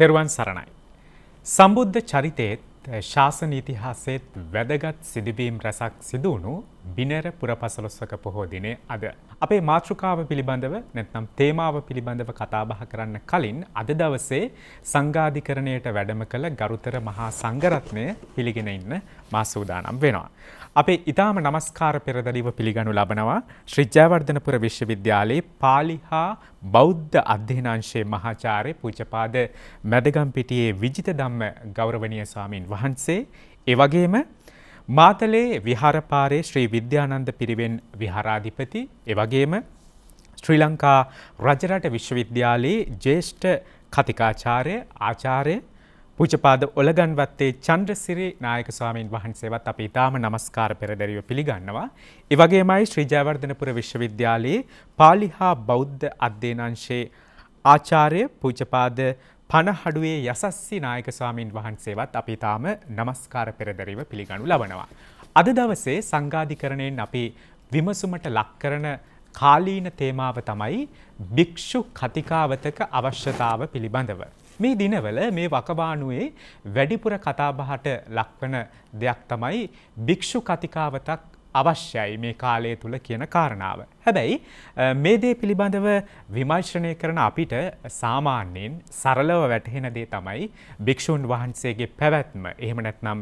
තෙරුවන් සරණයි. සම්බුද්ධ චරිතයේත් ශාසන ඉතිහාසයේත් වැදගත් සිදුවීම් රැසක් සිදුවුණු බිනර පුරපසලොස්සක පොහෝ දිනේ අද. අපේ මාතෘකාව පිළිබඳව නැත්නම් තේමාව පිළිබඳව කතාබහ කරන්න කලින් අද දවසේ සංගාධිකරණයට වැඩම කළ ගරුතර මහා සංගරත්නය පිළිගෙන ඉන්න මාසූදානම් වෙනවා. අපේ ඉතාම නමස්කාර පෙරදරිව පිළිගනු ලබනවා ශ්‍රජ්‍යාවර්ධනපුර විශ්වවිද්‍යාලයේ පාලිහා බෞද්ධ අධ්‍යනංශයේ මහාචාරය පූජපාද මැදගම්පිටියේ විජිත දම්ම ගෞරවනය සාමීන් වහන්සේ. ඒවගේම මාතලේ විහාරපාරේ ශ්‍රී විද්‍යානන්ද පිරිවෙන් විහාරාධිපති එවගේම ශ්‍රී ලංකා රජරට විශ්වවිද්‍යාලයේ ජේෂ්ඨ කතිකාචාරය ආචාරය පූජපාද ඔලගන්වත්තේ චන්ද්‍රසිරි නායක ස්වාමීන් වහන්සේවත් අපි ඉතාම නමස්කාර පෙරදැරිව පිළිගන්නවා. එවගේමයි ශ්‍රීජයවර්ධනපුර විශ්වවිද්‍යාලයේ පාලිහා බෞද්ධ අධ්‍යයනංශයේ ආචාර්ය පූජපාද පණහඩුවේ යසස්සි නායක ස්වාමීන් වහන්සේවත් අපි තාම නමස්කාර පෙරදරිව පිළිගනු ලබනවා. අද දවසේ සංගාධිකරණයෙන් අපි විමසුමට ලක්කරන කාලීන තේමාව තමයි භික්‍ෂු කතිකාවතක අවශ්‍යතාව පිළිබඳව. මේ දිනවල මේ වකවානුවේ වැඩිපුර කතාබහට ලක්වන දෙයක් තමයි භික්‍ෂු කතිකාවතක් අවශ්‍යයි මේ කාලය තුළ කියන කාරණාව. හැබැයි මේ දේ පිළිබඳව විමර්ශනය කරන අපිට සාමාන්‍යයෙන් සරලව වැටහෙන දේ තමයි භික්‍ෂූන් වහන්සේගේ පැවැත්ම එහෙම නැත්නම්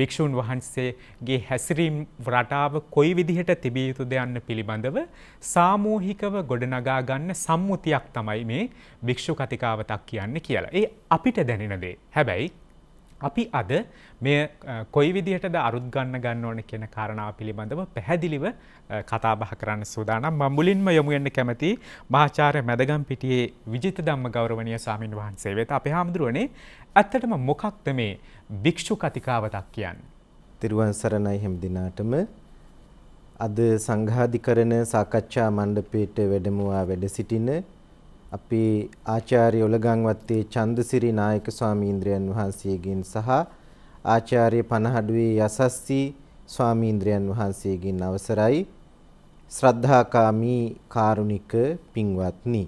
භික්‍ෂූන් වහන්සේගේ හැසිරීම් රටාව කොයි විදිහට තිබිය යුතු දෙයන්න පිළිබඳව සාමූහිකව ගොඩනගා ගන්න සම්මුතියක් තමයි මේ භික්‍ෂු කතිකාවතක් කියන්න කියලා. ඒ අපිට දැනෙන දේ. හැබැයි අපි අද මේ කොයි විදිහටද අරුත් ගන්න ගන්න ඕන කියන කාරණාව පිළිබඳව පැහැදිලිව කතාබහ කරන්න සූදානම් මම මුලින්ම යොමු වෙන්න කැමති මහාචාර්ය මැදගම් පිටියේ විජිත ධම්ම ගෞරවනීය ස්වාමින් වහන්සේ වෙත අපේ හාමුදුරනේ ඇත්තටම මොකක්ද මේ භික්ෂු කතිකාවතක් කියන්නේ? තිරුවන් සරණයි හැම දිනාටම අද සංඝාධිකරණ සාකච්ඡා මණ්ඩපයේට වැඩමවා වැඩ සිටින අපේ ආචාර්ය ඔලගංවත්තේ චන්දසිරි නායක ස්වාමීන්ද්‍රයන් වහන්සේගෙන් සහ ආචාර්ය පනහඩුවේ යසස්සී ස්වාමීන්ද්‍රයන් වහන්සේගෙන් අවසරයි ශ්‍රද්ධාකාමී කාරුණික පින්වත්නි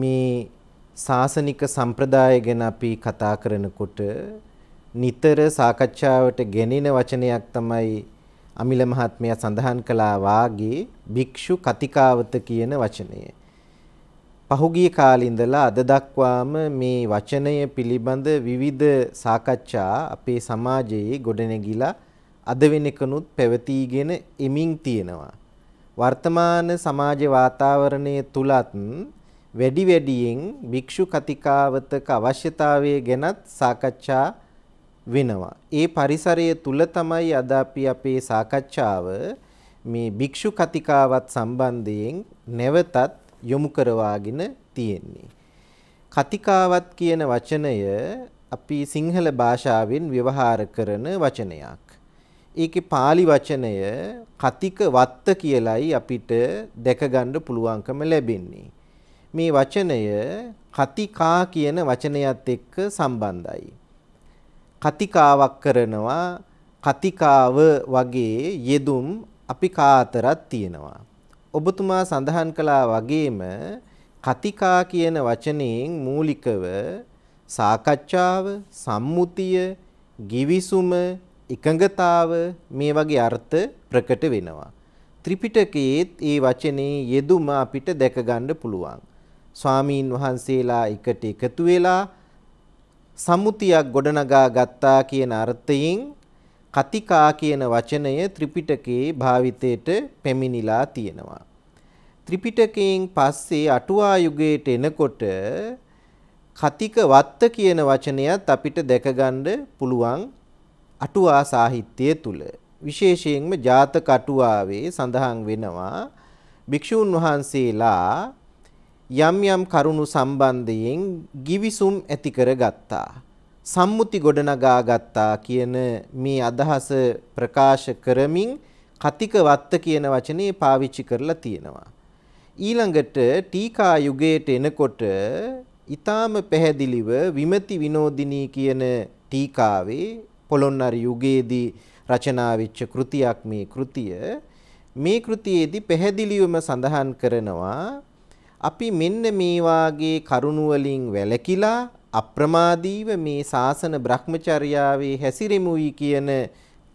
මේ සාසනික සම්ප්‍රදාය ගැන අපි කතා කරනකොට නිතර සාකච්ඡාවට ගෙනෙන වචනයක් තමයි අමිල මහත්මයා සඳහන් කළා වාගේ භික්ෂු කතිකාවත කියන වචනය. පහුගිය කාලේ ඉඳලා අද දක්වාම මේ වචනය පිළිබඳ විවිධ සාකච්ඡා අපේ සමාජයේ ගොඩනැගිලා අද වෙනකනුත් පැවතීගෙන එමින් තියෙනවා. වර්තමාන සමාජ වාතාවරණය තුලත් වැඩි වැඩියෙන් භික්ෂු කතිකාවතක අවශ්‍යතාවය ගැනත් සාකච්ඡා වෙනවා. ඒ පරිසරය තුල තමයි අද අපි අපේ සාකච්ඡාව මේ භික්ෂු කතිකාවත් සම්බන්ධයෙන් නැවතත් යොමු කරවාගෙන තියෙන්නේ. කතිකාවත් කියන වචනය අපි සිංහල භාෂාවෙන් ව්‍යවහාර කරන වචනයක්. ඒකේ pāli වචනය කතික වත්ත කියලයි අපිට දැකගන්න පුළුවන්කම ලැබෙන්නේ. මේ වචනය කතිකා කියන වචනයත් එක්ක සම්බන්ධයි. කතිකාවක් කරනවා කතිකාව වගේ යෙදුම් අපි කාතරක් තියෙනවා. ඔබතුමා සඳහන් කළා වගේම කතිකා කියන වචනයෙන් මූලිකව සාකච්ඡාව, සම්මුතිය, ගිවිසුම, එකඟතාව මේ වගේ අර්ථ ප්‍රකට වෙනවා. ත්‍රිපිටකයේත් ඒ වචනේ යෙදුම අපිට දැක ගන්න පුළුවන්. ස්වාමීන් වහන්සේලා එකට එකතු වෙලා සම්මුතියක් ගොඩනගා ගත්තා කියන අර්ථයෙන් කතිකා කියන වචනය ත්‍රිපිටකයේ භාවිතයට පැමිණිලා තියෙනවා. ත්‍රිපිටකයෙන් පස්සේ අටුවා යුගයට එනකොට කතික වත්ත කියන වචනයත් අපිට දැකගන්න පුළුවන් අටුවා සාහිත්‍යය තුල. විශේෂයෙන්ම ජාතක අටුවාවේ සඳහන් වෙනවා භික්ෂූන් වහන්සේලා යම් යම් කරුණු සම්බන්ධයෙන් givisum ඇති කරගත්තා. සම්මුති ගොඩනගා ගත්තා කියන මේ අදහස ප්‍රකාශ කරමින් කතික වත්ත කියන වචනේ පාවිච්චි කරලා තියෙනවා. ඊළඟට ටීකා යුගයට එනකොට ඊටාම පැහැදිලිව විමති විනෝදිනී කියන ටීකාවේ පොළොන්නර යුගයේදී රචනා වෙච්ච කෘතියක් මේ කෘතිය. මේ කෘතියේදී පැහැදිලිවම සඳහන් කරනවා අපි මෙන්න මේ වාගේ කරුණුවලින් වැළකීලා අප්‍රමාදීව මේ ශාසන භ්‍රමචර්යාවේ හැසිරෙමුයි කියන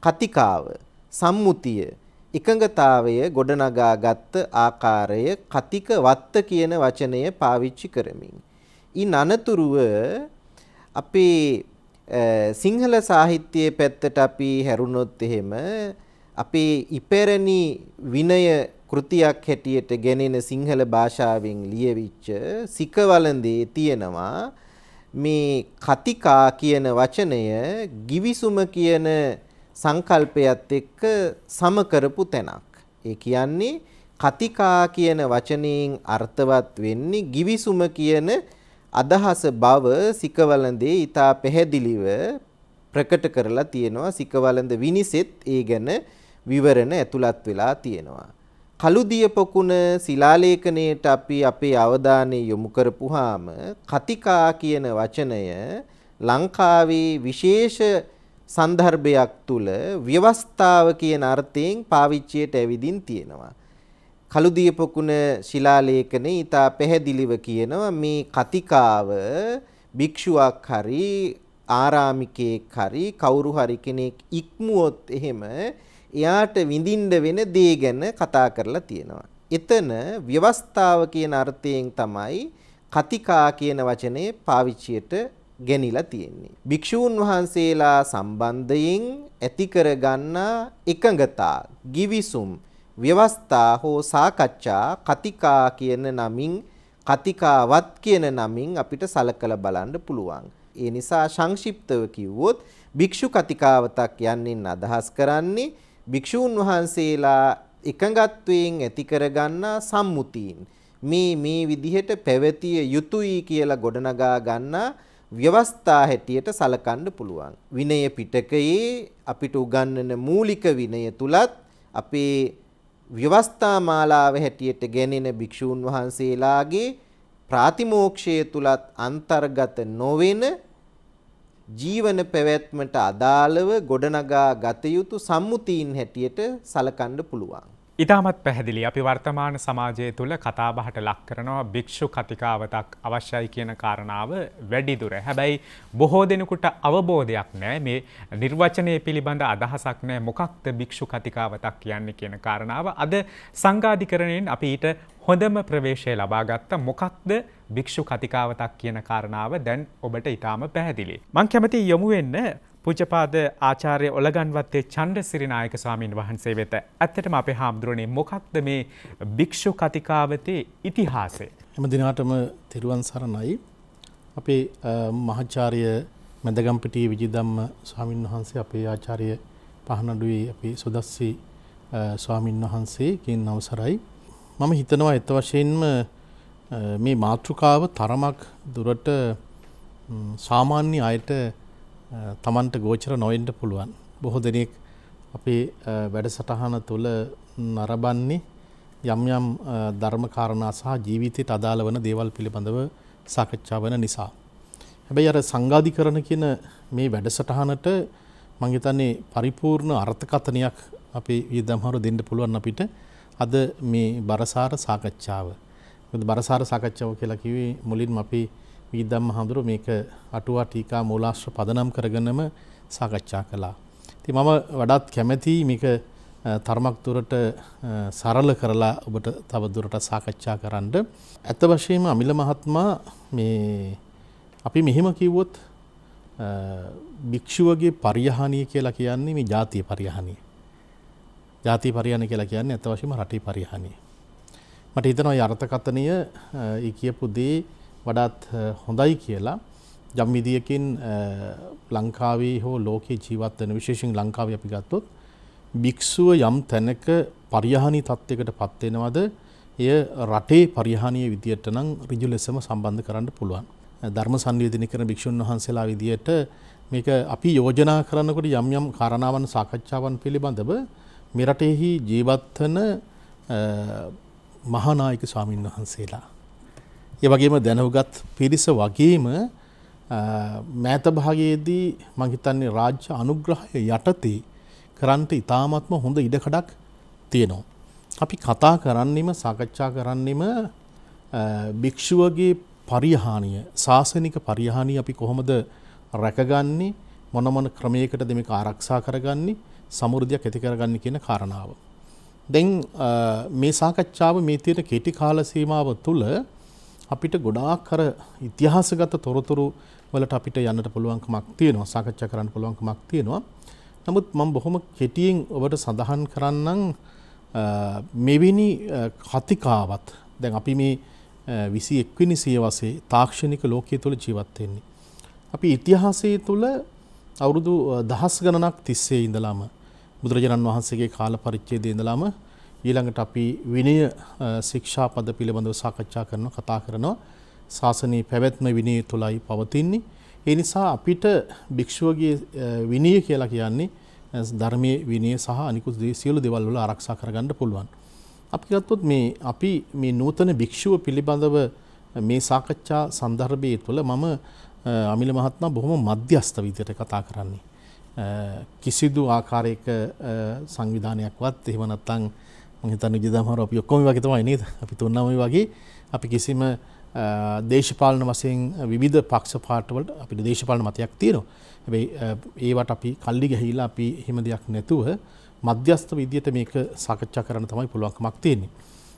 කතිකාව සම්මුතිය එකඟතාවය ගොඩනගා ගත්ත ආකාරය කතික වත්ත කියන වචනය පාවිච්චි කරමින්. ඉන් අනතුරුව අපේ සිංහල සාහිත්‍යයේ පැත්තට අපි හැරුණොත් එහෙම අපේ ඉපැරණි විනය කෘතියක් හැටියට ගෙනෙන සිංහල භාෂාවෙන් ලියවිච්ච සිකවලඳේ තියෙනවා මේ කතිකා කියන වචනය givisuma කියන සංකල්පයත් එක්ක සම කරපු තැනක්. ඒ කියන්නේ කතිකා කියන වචනයෙන් අර්ථවත් වෙන්නේ givisum කියන අදහස බව සිකවලඳේ ඊටා පැහැදිලිව ප්‍රකට කරලා තියෙනවා සිකවලඳ විනිසෙත් ඒ ගැන විවරණ ඇතුළත් වෙලා තියෙනවා. කළුදිය පොකුණ ශිලාලේඛනයේට අපි අපේ අවධානය යොමු කරපුවාම කතිකා කියන වචනය ලංකාවේ විශේෂ සන්දර්භයක් තුල ව්‍යවස්ථාව කියන අර්ථයෙන් පාවිච්චියට ඇවිදින් තියෙනවා. කළුදිය පොකුණ ශිලාලේඛනයේ ඊට පැහැදිලිව කියනවා මේ කතිකාව භික්ෂුවක් හරි ආරාමිකයෙක් හරි කවුරු හරි කෙනෙක් ඉක්මුවොත් එහෙම එයාට විඳින්න වෙන දේ ගැන කතා කරලා තියෙනවා. එතන ව්‍යවස්ථාව කියන අර්ථයෙන් තමයි කතිකා කියන වචනේ පාවිච්චියට ගෙනිලා තියෙන්නේ. භික්ෂූන් වහන්සේලා සම්බන්ධයෙන් ඇති කරගන්නා එකඟතා, givisum, ව්‍යවස්ථා හෝ සාකච්ඡා කතිකා කියන නමින් කතිකාවත් කියන නමින් අපිට සලකලා බලන්න පුළුවන්. ඒ නිසා සංක්ෂිප්තව කිව්වොත් භික්ෂු කතිකාවතක් යන්නේ අදහස් කරන්නේ භික්ෂූන් වහන්සේලා එකඟත්වයෙන් ඇති කරගන්නා සම්මුතීන් මේ මේ විදිහට පැවතිය යුතුයි කියලා ගොඩනගා ගන්නා ව්‍යවස්ථා හැටියට සලකන්න පුළුවන්. විනය පිටකයේ අපිට උගන්වන මූලික විනය තුලත් අපේ ව්‍යවස්ථා මාලාව හැටියට ගැනෙන භික්ෂූන් වහන්සේලාගේ ප්‍රාතිමෝක්ෂය තුලත් අන්තර්ගත නොවන ජීවන පැවැත්මට අදාළව ගොඩනගා ගත යුතු සම්මුතීන් හැටියට සලකන්න පුළුවන්. ඉතාමත් පැහැදිලි අපි වර්තමාන සමාජය තුළ කතාබහට ලක් කරනවා භික්‍ෂු කතිකාවතක් අවශ්‍යයි කියන කාරණාව වැඩිදුර. හැබැයි බොහෝ දෙනෙකුට අවබෝධයක් නෑ මේ නිර්වචනය පිළිබඳ අදහසක් නෑ මොකක්ද භික්‍ෂු කතිකාවතක් කියන්නේ කියන කාරණාව අද සංගාධිකරණයෙන් අපි ඊට හොඳම ප්‍රවේශය ලබාගත්ත මොකක්ද භික්‍ෂු කතිකාවතක් කියන කාරණාව දැන් ඔබට ඉතාම පැහැදිලි. මං කැමති යොමු වෙන්න පුජපාද ආචාරය ඔලගන්වත්තේ චන්ඩ සිරිනායක ස්වාමීන් වහන්සේ වෙත ඇත්තටම අපේ හාමුදුරුවනේ මොකක්ද මේ භික්‍ෂු කතිකාවතේ ඉතිහාසේ. එම දිනාටම තිරුවන් සරණයි. අපේ මහචාරය මැදගම්පිටිය විජිදම්ම ස්වාමීන් වහන්සේ අපේ ආචාරය පහනඩුවේ අපි සොදස්සී ස්වාමීන් වහන්සේ කියෙන් අවසරයි. මම හිතනවා එත වශයෙන්ම මේ මාතෘකාව තරමක් දුරට සාමාන්‍ය අයට තමන්ට ගෝචර නොවෙන්ට පුළුවන්. බොහෝ දෙනෙක් අපේ වැඩසටහන තුළ නරබන්නේ යම් යම් ධර්මකාරණා සහ ජීවිතයට අදාළ වන දේවල් පිළිබඳව සාකච්ඡා වන නිසා. හැබැයි අර සංගාධිකරණ කියන මේ වැඩසටහනට මං හිතන්නේ පරිපූර්ණ අර්ථකථනයක් අපේ විදම්හරු දෙන්න පුළුවන් අපිට. අද මේ බරසාර සාකච්ඡාව. මොකද බරසාර සාකච්ඡාව කියලා කිව්වේ මුලින්ම අපි විද්‍යාම් මහඳුර මේක අටුවා ටීකා මූලාශ්‍ර පදනම් කරගෙනම සාකච්ඡා කළා. ඉතින් මම වඩාත් කැමැති මේක තරමක් දුරට සරල කරලා ඔබට තව දුරට සාකච්ඡා කරන්න. ඇත්ත වශයෙන්ම අමිල මහත්මයා මේ අපි මෙහෙම කිව්වොත් භික්ෂුවගේ පරිහානිය කියලා කියන්නේ මේ ජාතිය පරිහානිය. ජාති පරිහානි කියලා කියන්නේ ඇත්ත වශයෙන්ම රටේ පරිහානිය. මට හිතනවා මේ අර්ථකථනය ඒ කියපු දේ වඩාත් හොඳයි කියලා යම් විදියකින් ලංකාවේ හෝ ලෝකේ ජීවත් වෙන විශේෂයෙන් ලංකාවේ අපි ගත්තොත් භික්ෂුව යම් තැනක පරිහානි තත්යකට පත් වෙනවද එය රටේ පරිහානිය විදියට නම් ඍජු ලෙසම සම්බන්ධ කරන්න පුළුවන්. ධර්ම සංවේදනය කරන භික්ෂුන් වහන්සේලා විදියට මේක අපි යෝජනා කරනකොට යම් යම් කාරණාවන් සාකච්ඡාවන් පිළිබඳව මේ රටෙහි ජීවත් වන මහානායක ස්වාමින් වහන්සේලා. ඒ වගේම දැනුගත් පිරිස වගේම මෑත භාගයේදී මං හිතන්නේ රාජ්‍ය අනුග්‍රහය යටතේ කරන්ට ඉතාමත්ම හොඳ ඉඩකඩක් තියෙනවා. අපි කතා කරන්නෙම සාකච්ඡා කරන්නෙම භික්ෂුවගේ පරිහානිය ශාසනික පරිහානිය අපි කොහොමද රැකගන්නේ මොන මොන ක්‍රමයකටද මේක ආරක්ෂා කරගන්නේ සමෘද්ධියක් ඇති කරගන්න කියන කාරණාව. දැන් මේ සාකච්ඡාව මේ තියෙන කෙටි කාල සීමාව තුළ අපිට ගොඩාක් අර ඉතිහාසගත තොරතුරු වලට අපිට යන්නට පුළුවන්කමක් තියෙනවා සාකච්ඡා කරන්න පුළුවන්කමක් තියෙනවා. නමුත් මම බොහොම කෙටියෙන් ඔබට සඳහන් කරන්නම් මෙවැනි කතිකාවත් දැන් අපි මේ විසි එක්විනි සියවසේ තාක්ෂණික ලෝකයේ තුළ ජීවත්වෙන්නේ. අපි ඉතිහාසයේ තුළ අවුරුදු දහස් ගණනක් තිස්සේ ඉඳලාම බුදුරජාණන් වහන්සේගේ කාල පරිච්ඡේදයේ ඉඳලාම ඊළඟට අපි විනය ශික්ෂා පද පිළිබඳව සාකච්ඡා කරනවා කතා කරනවා ශාසනයේ පැවැත්ම විනය තුලයි පවතින්නේ ඒ නිසා අපිට භික්ෂුවගේ විනය කියලා කියන්නේ ධර්මයේ විනය සහ අනිකුත් සියලු දේවල් වල ආරක්ෂා කරගන්න පුළුවන් අපි ගත්තොත් මේ අපි මේ නූතන භික්ෂුව පිළිබඳව මේ සාකච්ඡා සන්දර්භයේ තුල මම අමිල මහත්මයා බොහොම මධ්‍යස්ථ විදියට කතා කරන්නේ කිසිදු ආකාරයක සංවිධානයක්වත් එහෙම නැත්නම් මම හිතන්නේ ජිදමහර අපි ඔක්කොම වගේ තමයි නේද අපි තුන්නම වගේ අපි කිසිම දේශපාලන වශයෙන් විවිධ පක්ෂ පාටවලට අපිට දේශපාලන මතයක් තියෙනවා. හැබැයි ඒවට අපි කල්ලි ගහීලා අපි එහෙම දෙයක් නැතුව මධ්‍යස්ථ විදියට මේක සාකච්ඡා කරන්න තමයි පුළුවන්කමක් තියෙන්නේ.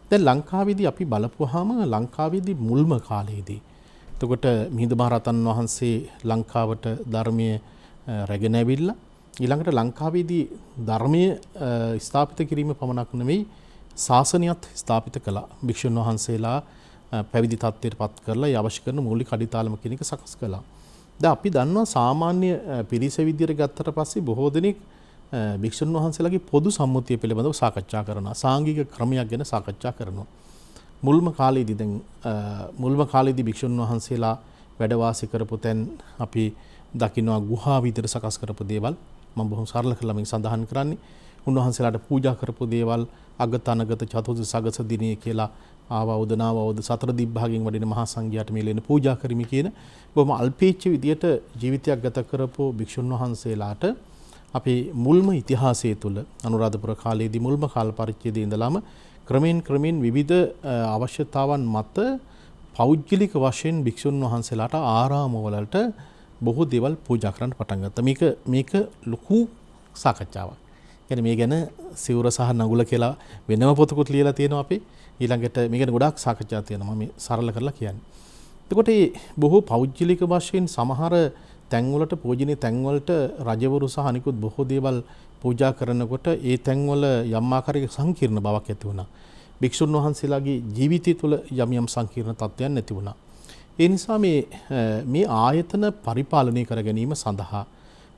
දැන් ලංකාවේදී අපි බලපුවාම ලංකාවේදී මුල්ම කාලයේදී එතකොට මිහිඳු මහරහතන් වහන්සේ ලංකාවට ධර්මයේ රැගෙන ඇවිල්ලා ඊළඟට ලංකාවේදී ධර්මය ස්ථාපිත කිරීම පමණක් නෙවෙයි ශාසනයත් ස්ථාපිත කළා භික්ෂුන් වහන්සේලා පැවිදි තත්ත්වයට පත් කරලා අවශ්‍ය කරන මූලික අඩිතාලම කෙනෙක් සකස් කළා. දැන් අපි දන්නවා සාමාන්‍ය පිරිස විදියට ගත්තට පස්සේ බොහෝ දෙනෙක් භික්ෂුන් වහන්සේලාගේ පොදු සම්මුතිය පිළිබඳව සාකච්ඡා කරනවා. සාංගික ක්‍රමයක් ගැන සාකච්ඡා කරනවා. මුල්ම කාලේදී දැන් මුල්ම කාලේදී භික්ෂුන් වහන්සේලා වැඩ කරපු තැන් අපි දකිනවා ගුහා විතර සකස් කරපු දේවල් මම බොහොම සරල කරලා මේ සඳහන් කරන්නේ උන්වහන්සේලාට පූජා කරපු දේවල් අගත අනගත චතුර්ථ සගස දිනේ කියලා ආවවදනාවවද සතර දිබ්භාගෙන් වඩින මහා සංඝයාට මේ ලෙන පූජා කරමි කියන බොහොම අල්පේච්ච විදියට ජීවිතයක් ගත කරපු භික්ෂුන් වහන්සේලාට අපේ මුල්ම ඉතිහාසය තුළ අනුරාධපුර කාලයේදී මුල්ම කාල පරිච්ඡේදයේ ඉඳලාම ක්‍රමෙන් ක්‍රමෙන් විවිධ අවශ්‍යතාවන් මත පෞද්ගලික වශයෙන් භික්ෂුන් වහන්සේලාට ආරාමවලට බොහෝ දේවල් පූජා කරන්න පටන් ගත්තා. මේක මේක ලොකු සාකච්ඡාවක්. يعني මේ ගැන සිවුර සහ නගුල කියලා වෙනම පොතකුත් ලියලා තියෙනවා අපි. ඊළඟට මේ ගැන ගොඩාක් සාකච්ඡා තියෙනවා. මම සරල කරලා කියන්නේ. එතකොට මේ බොහෝ පෞද්ගලික වශයෙන් සමහර තැන්වලට පූජනීය තැන්වලට රජවරු සහ අනිකුත් බොහෝ දේවල් පූජා කරනකොට ඒ තැන්වල යම් ආකාරයක සංකීර්ණ බවක් ඇති වුණා. භික්ෂුන් වහන්සේලාගේ ජීවිතය තුළ යම් යම් සංකීර්ණ තත්ත්වයන් ඇති වුණා. ඒ නිසා මේ මේ ආයතන පරිපාලනය කර ගැනීම සඳහා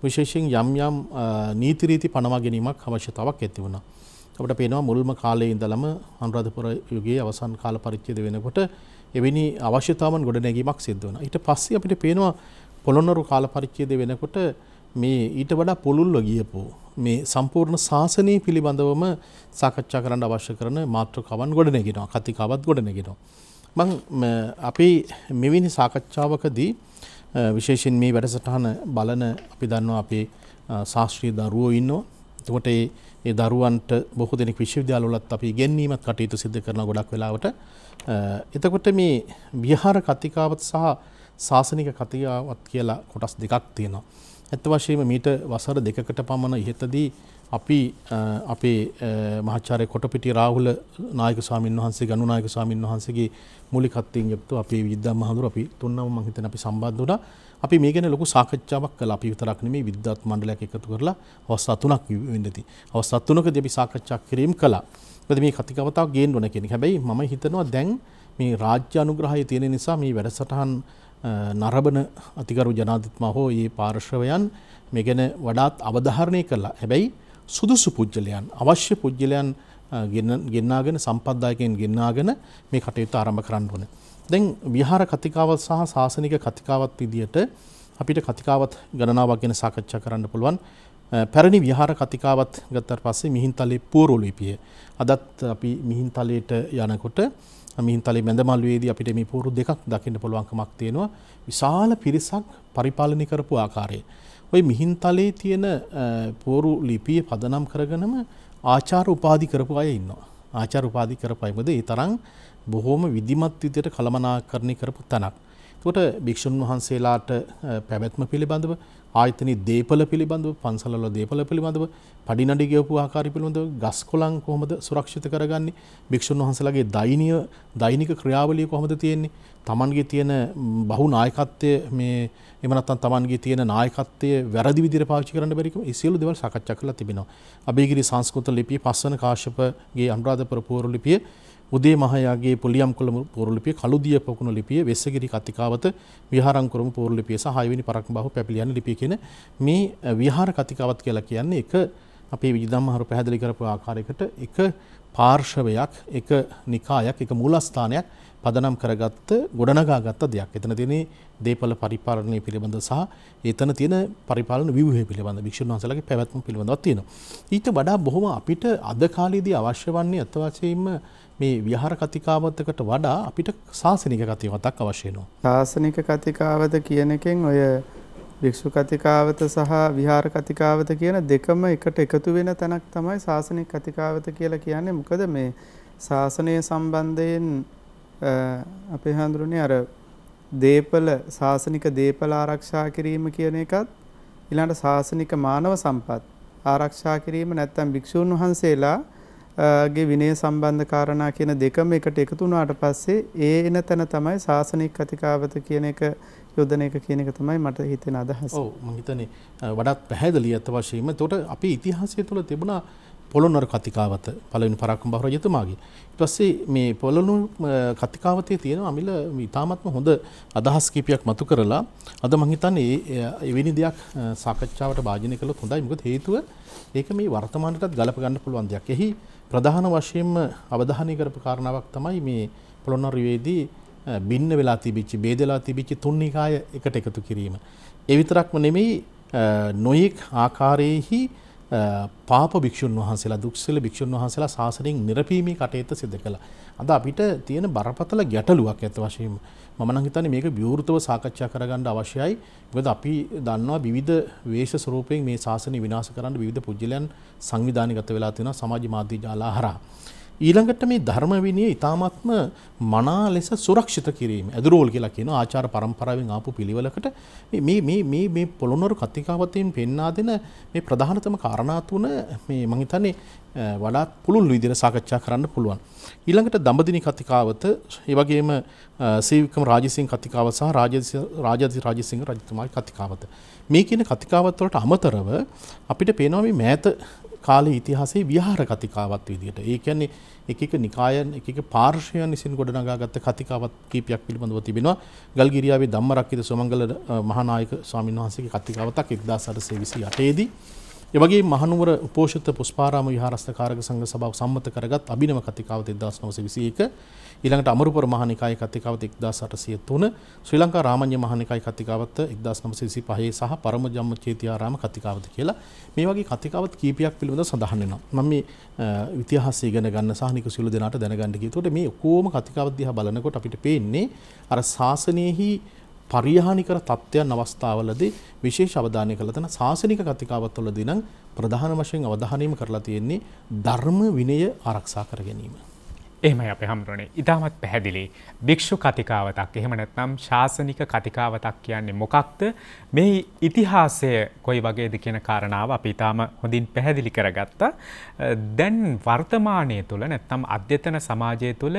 විශේෂයෙන් යම් යම් නීති රීති පනවා ගැනීමක් අවශ්‍යතාවක් ඇති වුණා. අපිට පේනවා මුල්ම කාලයේ ඉඳලම අනුරාධපුර යුගයේ අවසන් කාල පරිච්ඡේද වෙනකොට එවැනි අවශ්‍යතාවන් ගොඩනැගීමක් සිද්ධ වුණා. ඊට පස්සේ අපිට පේනවා පොළොන්නරු කාල පරිච්ඡේද වෙනකොට මේ ඊට වඩා පුළුල්ව ගියපෝ මේ සම්පූර්ණ ශාසනය පිළිබඳවම සාකච්ඡා කරන්න අවශ්‍ය කරන මාතෘකාවන් ගොඩනැගෙනවා. කතිකාවත් ගොඩනැගෙනවා. මං අපි මෙවැනි සාකච්ඡාවකදී විශේෂයෙන් මේ වැඩසටහන බලන අපි දන්නවා අපේ ශාස්ත්‍රීය දරුවෝ ඉන්නවා. එතකොට ඒ ඒ දරුවන්ට බොහෝ දෙනෙක් විශ්වවිද්‍යාලවලත් අපි ඉගෙනීමත් කටයුතු සිදු කරන ගොඩක් වෙලාවට එතකොට මේ විහාර කතිකාවත් සහ ශාසනික කතිකාවත් කියලා කොටස් දෙකක් තියෙනවා. ඇත්ත වශයෙන්ම මීට වසර දෙකකට පමණ ඉහතදී අපි අපේ මහාචාර්ය කොටපිටිය රාහුල නායක ස්වාමීන් වහන්සේ ගනුනායක ස්වාමීන් වහන්සේගේ මූලිකත්වයෙන් යුක්තව අපේ විද්‍යාත්මක හඳුර අපි තුන්නම මම හිතන්නේ අපි සම්බන්ධ වුණා. අපි මේ ගැන ලොකු සාකච්ඡාවක් කළා. අපි විතරක් නෙමෙයි විද්‍යාත් මණ්ඩලයක් එකතු කරලා අවස්ථා තුනක් වෙන්නදී. අවස්ථා තුනකදී අපි සාකච්ඡා කිරීම කළා. මොකද මේ කතිකවතාව ගේන්න ඕන කියන එක. හැබැයි මම හිතනවා දැන් මේ රාජ්‍ය අනුග්‍රහය තියෙන නිසා මේ වැඩසටහන් නරබන අතිගරු ජනාධිපතිතුමා හෝ මේ පාර්ශවයන් මේ ගැන වඩාත් අවධාරණය කළා. හැබැයි සුදුසු පුද්ගලයන් අවශ්‍ය පුද්ගලයන් ගෙන්නාගෙන සම්පද්දායකයෙන් ගෙන්නාගෙන මේ කටයුතු ආරම්භ කරන්න ඕන. දැන් විහාර කතිකාවත් සහ ශාසනික කතිකාවත් විදියට අපිට කතිකාවත් ගණනාවක් ගැන සාකච්ඡා කරන්න පුළුවන්. පැරණි විහාර කතිකාවත් ගත්තට පස්සේ මිහින්තලේ පූර්ව ලිපිය. අදත් අපි මිහින්තලයට යනකොට මිහින්තලේ මැදමල්ුවේදී අපිට මේ පූරු දෙකක් දකින්න පුළුවන්කමක් තියෙනවා. විශාල පිරිසක් පරිපාලනය කරපු ආකාරයේ ඔය මිහින්තලේ තියෙන පෝරු ලිපිය පදනම් කරගෙනම ආචාර උපාධි කරපු අය ඉන්නවා. ආචාර උපාධි කරපයිමද ඒ තරම් බොහෝම විධිමත් විදියට කළමනාකරණය කරපු තැනක්. එතකොට භික්ෂුන් වහන්සේලාට පැවැත්ම පිළිබඳව ආයතනයේ දීපල පිළිබඳව පන්සල්වල දීපල පිළිබඳව පඩිනඩි ගියපු ආකාරය පිළිබඳව ගස් කොළන් කොහොමද සුරක්ෂිත කරගන්නේ භික්ෂුන් වහන්සේලාගේ දෛනිය දෛනික ක්‍රියාවලිය කොහොමද තියෙන්නේ Tamanගේ තියෙන බහු නායකත්වය මේ එහෙම නැත්නම් Tamanගේ තියෙන නායකත්වය වැරදි විදිහට පාවිච්චි කරන්න බැරි කම සියලු දේවල් සාකච්ඡා කරලා තිබෙනවා අභිගිරි සංස්කෘත ලිපියේ පස්වන කාශ්‍යපගේ අනුරාධපුර පූර්ව ලිපියේ උදේ මහයාගේ පුලියම් කොළ පෝරලිපිය කළුදිය පොකුණු ලිපිය වෙස්සගිරි කතිකාවත විහාරංකුරම පෝරලිපිය සහ හයවෙනි පරක්බහු පැපිලියන ලිපිය කියන මේ විහාර කතිකාවත් කියලා කියන්නේ එක අපේ විදම්මහරු පැහැදිලි කරපු ආකාරයකට එක පාර්ශවයක් එක නිකායක් එක මූලස්ථානයක් පදනම් කරගත්ත ගොඩනගාගත්ත දෙයක්. එතන තියෙන දේපල පරිපාලනය පිළිබඳ සහ එතන තියෙන පරිපාලන ව්‍යුහය පිළිබඳ භික්ෂුන් වහන්සේලාගේ පැවැත්ම පිළිබඳව තියෙනවා. ඊට වඩා බොහොම අපිට අද කාලේදී අවශ්‍ය වන්නේ අත්වාසියෙම මේ විහාර කතිකාවතකට වඩා අපිට ශාසනික කතිකාවතක් අවශ්‍ය වෙනවා. ශාසනික කතිකාවත කියන එකෙන් ඔය භික්ෂු කතිකාවත සහ විහාර කතිකාවත කියන දෙකම එකට එකතු වෙන තැනක් තමයි ශාසනික කතිකාවත කියලා කියන්නේ. මොකද මේ ශාසනය සම්බන්ධයෙන් අපේ හඳුරුනේ අර දේපල ශාසනික දේපල ආරක්ෂා කිරීම කියන එකත් ඊළඟට ශාසනික මානව සම්පත් ආරක්ෂා කිරීම නැත්නම් භික්ෂුන් වහන්සේලා ගේ විනය සම්බන්ධ කාරණා කියන දෙකම එකට එකතු වුණාට පස්සේ ඒ එන තැන තමයි සාසනික කතිකාවත කියන එක යොදන එක කියන එක තමයි මට හිතෙන අදහස. ඔව් මම හිතන්නේ වඩාත් පැහැදිලි අත්වශයෙන්ම. එතකොට අපේ ඉතිහාසය තුළ තිබුණා පොළොන්නර කතිකාවත පළවෙනි පරාක්‍රම බහු රජතුමාගේ. ඊට පස්සේ මේ පොළොන්නර කතිකාවතේ තියෙන අමිල ඉතාමත්ම හොඳ අදහස් කීපයක් මතු කරලා අද මම හිතන්නේ එවැනි දෙයක් සාකච්ඡාවට භාජනය කළොත් හොඳයි. මොකද හේතුව ඒක මේ වර්තමානටත් ගලප ගන්න පුළුවන් දෙයක්. එහි ප්‍රධාන වශයෙන්ම අවධානය කරපු කාරණාවක් තමයි මේ පොළොන්නර රිවේදී බින්න වෙලා තිබිච්ච, බෙදලා තිබිච්ච තුන්නිකාය එකට එකතු කිරීම. ඒ විතරක්ම නෙමෙයි නොයෙක් ආකාරයේහි පාප භික්ෂුන් වහන්සේලා දුක්සල භික්ෂුන් වහන්සේලා ශාසනයෙන් නිරපීමේ කටයුත්ත සිදු කළා. අද අපිට තියෙන බරපතල ගැටලුවක් ඇත්ත වශයෙන්ම. මම නම් හිතන්නේ මේක විවෘතව සාකච්ඡා කරගන්න අවශ්‍යයි. මොකද අපි දන්නවා විවිධ වේශ ස්වරූපයෙන් මේ ශාසනය විනාශ කරන්න විවිධ පුජ්‍යලයන් සංවිධානයගත වෙලා තියෙනවා සමාජ මාධ්‍ය ජාලා හරහා. ඊළඟට මේ ධර්ම විනය ඊ타මාත්ම මනා ලෙස සුරක්ෂිත කිරීම ඇදුරෝල් කියලා කියන ආචාර પરම්පරාවෙන් ආපු පිළිවෙලකට මේ මේ මේ මේ පොළොන්නරු කතිකාවතෙන් පෙන්වා දෙන මේ ප්‍රධානතම කාරණා තුන මේ මම හිතන්නේ වඩාත් පුළුල් විදිහට සාකච්ඡා කරන්න පුළුවන්. ඊළඟට දඹදිනි කතිකාවත, ඒ වගේම සීවිකම රාජසිංහ කතිකාව සහ රාජාධි රාජසිංහ රජතුමාගේ කතිකාවත. මේ කියන කතිකාවත් වලට අමතරව අපිට පේනවා මේ මෑත කාලේ ඉතිහාසයේ විහාර කතිකාවත් විදිහට. ඒ කියන්නේ එක එක නිකායන් එක එක පාර්ශ්වයන් විසින් ගොඩනගාගත්ත කතිකාවත් කීපයක් පිළිබඳව තිබෙනවා. ගල්ගිරියාවේ ධම්මරක්කිත සුමංගල මහානායක ස්වාමීන් වහන්සේගේ කතිකාවතක් 1828 දී ඒ වගේ මහනුවර උපෝෂිත පුස්පාරාම විහාරස්ථ කාර්ක සංඝ සභාව සම්මත කරගත් අභිනව කතිකාවත 1921 ඊළඟට අමරපුර මහනිකාය කතිකාවත 1803 ශ්‍රී ලංකා රාමඤ්ඤ මහනිකාය කතිකාවත 1925 සහ පරම ජම්මචේතියාරාම කතිකාවත කියලා මේ වගේ කතිකාවත් කීපයක් පිළිබඳව සඳහන් වෙනවා. මම මේ ඉතිහාසය ඉගෙන ගන්න සහ නික සිළු දෙනාට දැනගන්න ගියතොට මේ ඔක්කොම කතිකාවත් දිහා බලනකොට අපිට පේන්නේ අර ශාසනයේහි පරිහානිකර තත්ත්වයන් අවස්ථාවලදී විශේෂ අවධානය කළ තන සාසනික කතිකාවත්වලදී නම් ප්‍රධාන වශයෙන් අවධානයම කරලා තියෙන්නේ ධර්ම විනය ආරක්ෂා කර ගැනීම. එහමයි අප හමුරුවනේ ඉතාමත් පැහැදිලි භික්‍ෂු කතිකාවතක් එහෙමනැත්නම් ශාසනික කතිකාවතක් කියන්නේ මොකක්ද මේ ඉතිහාසය කොයි වගේද කියන කාරණාව අපි ඉතාම හොඳින් පැහැදිලි කරගත්තා දැන් වර්තමානය තුළ නැත්නම් අධ්‍යතන සමාජය තුළ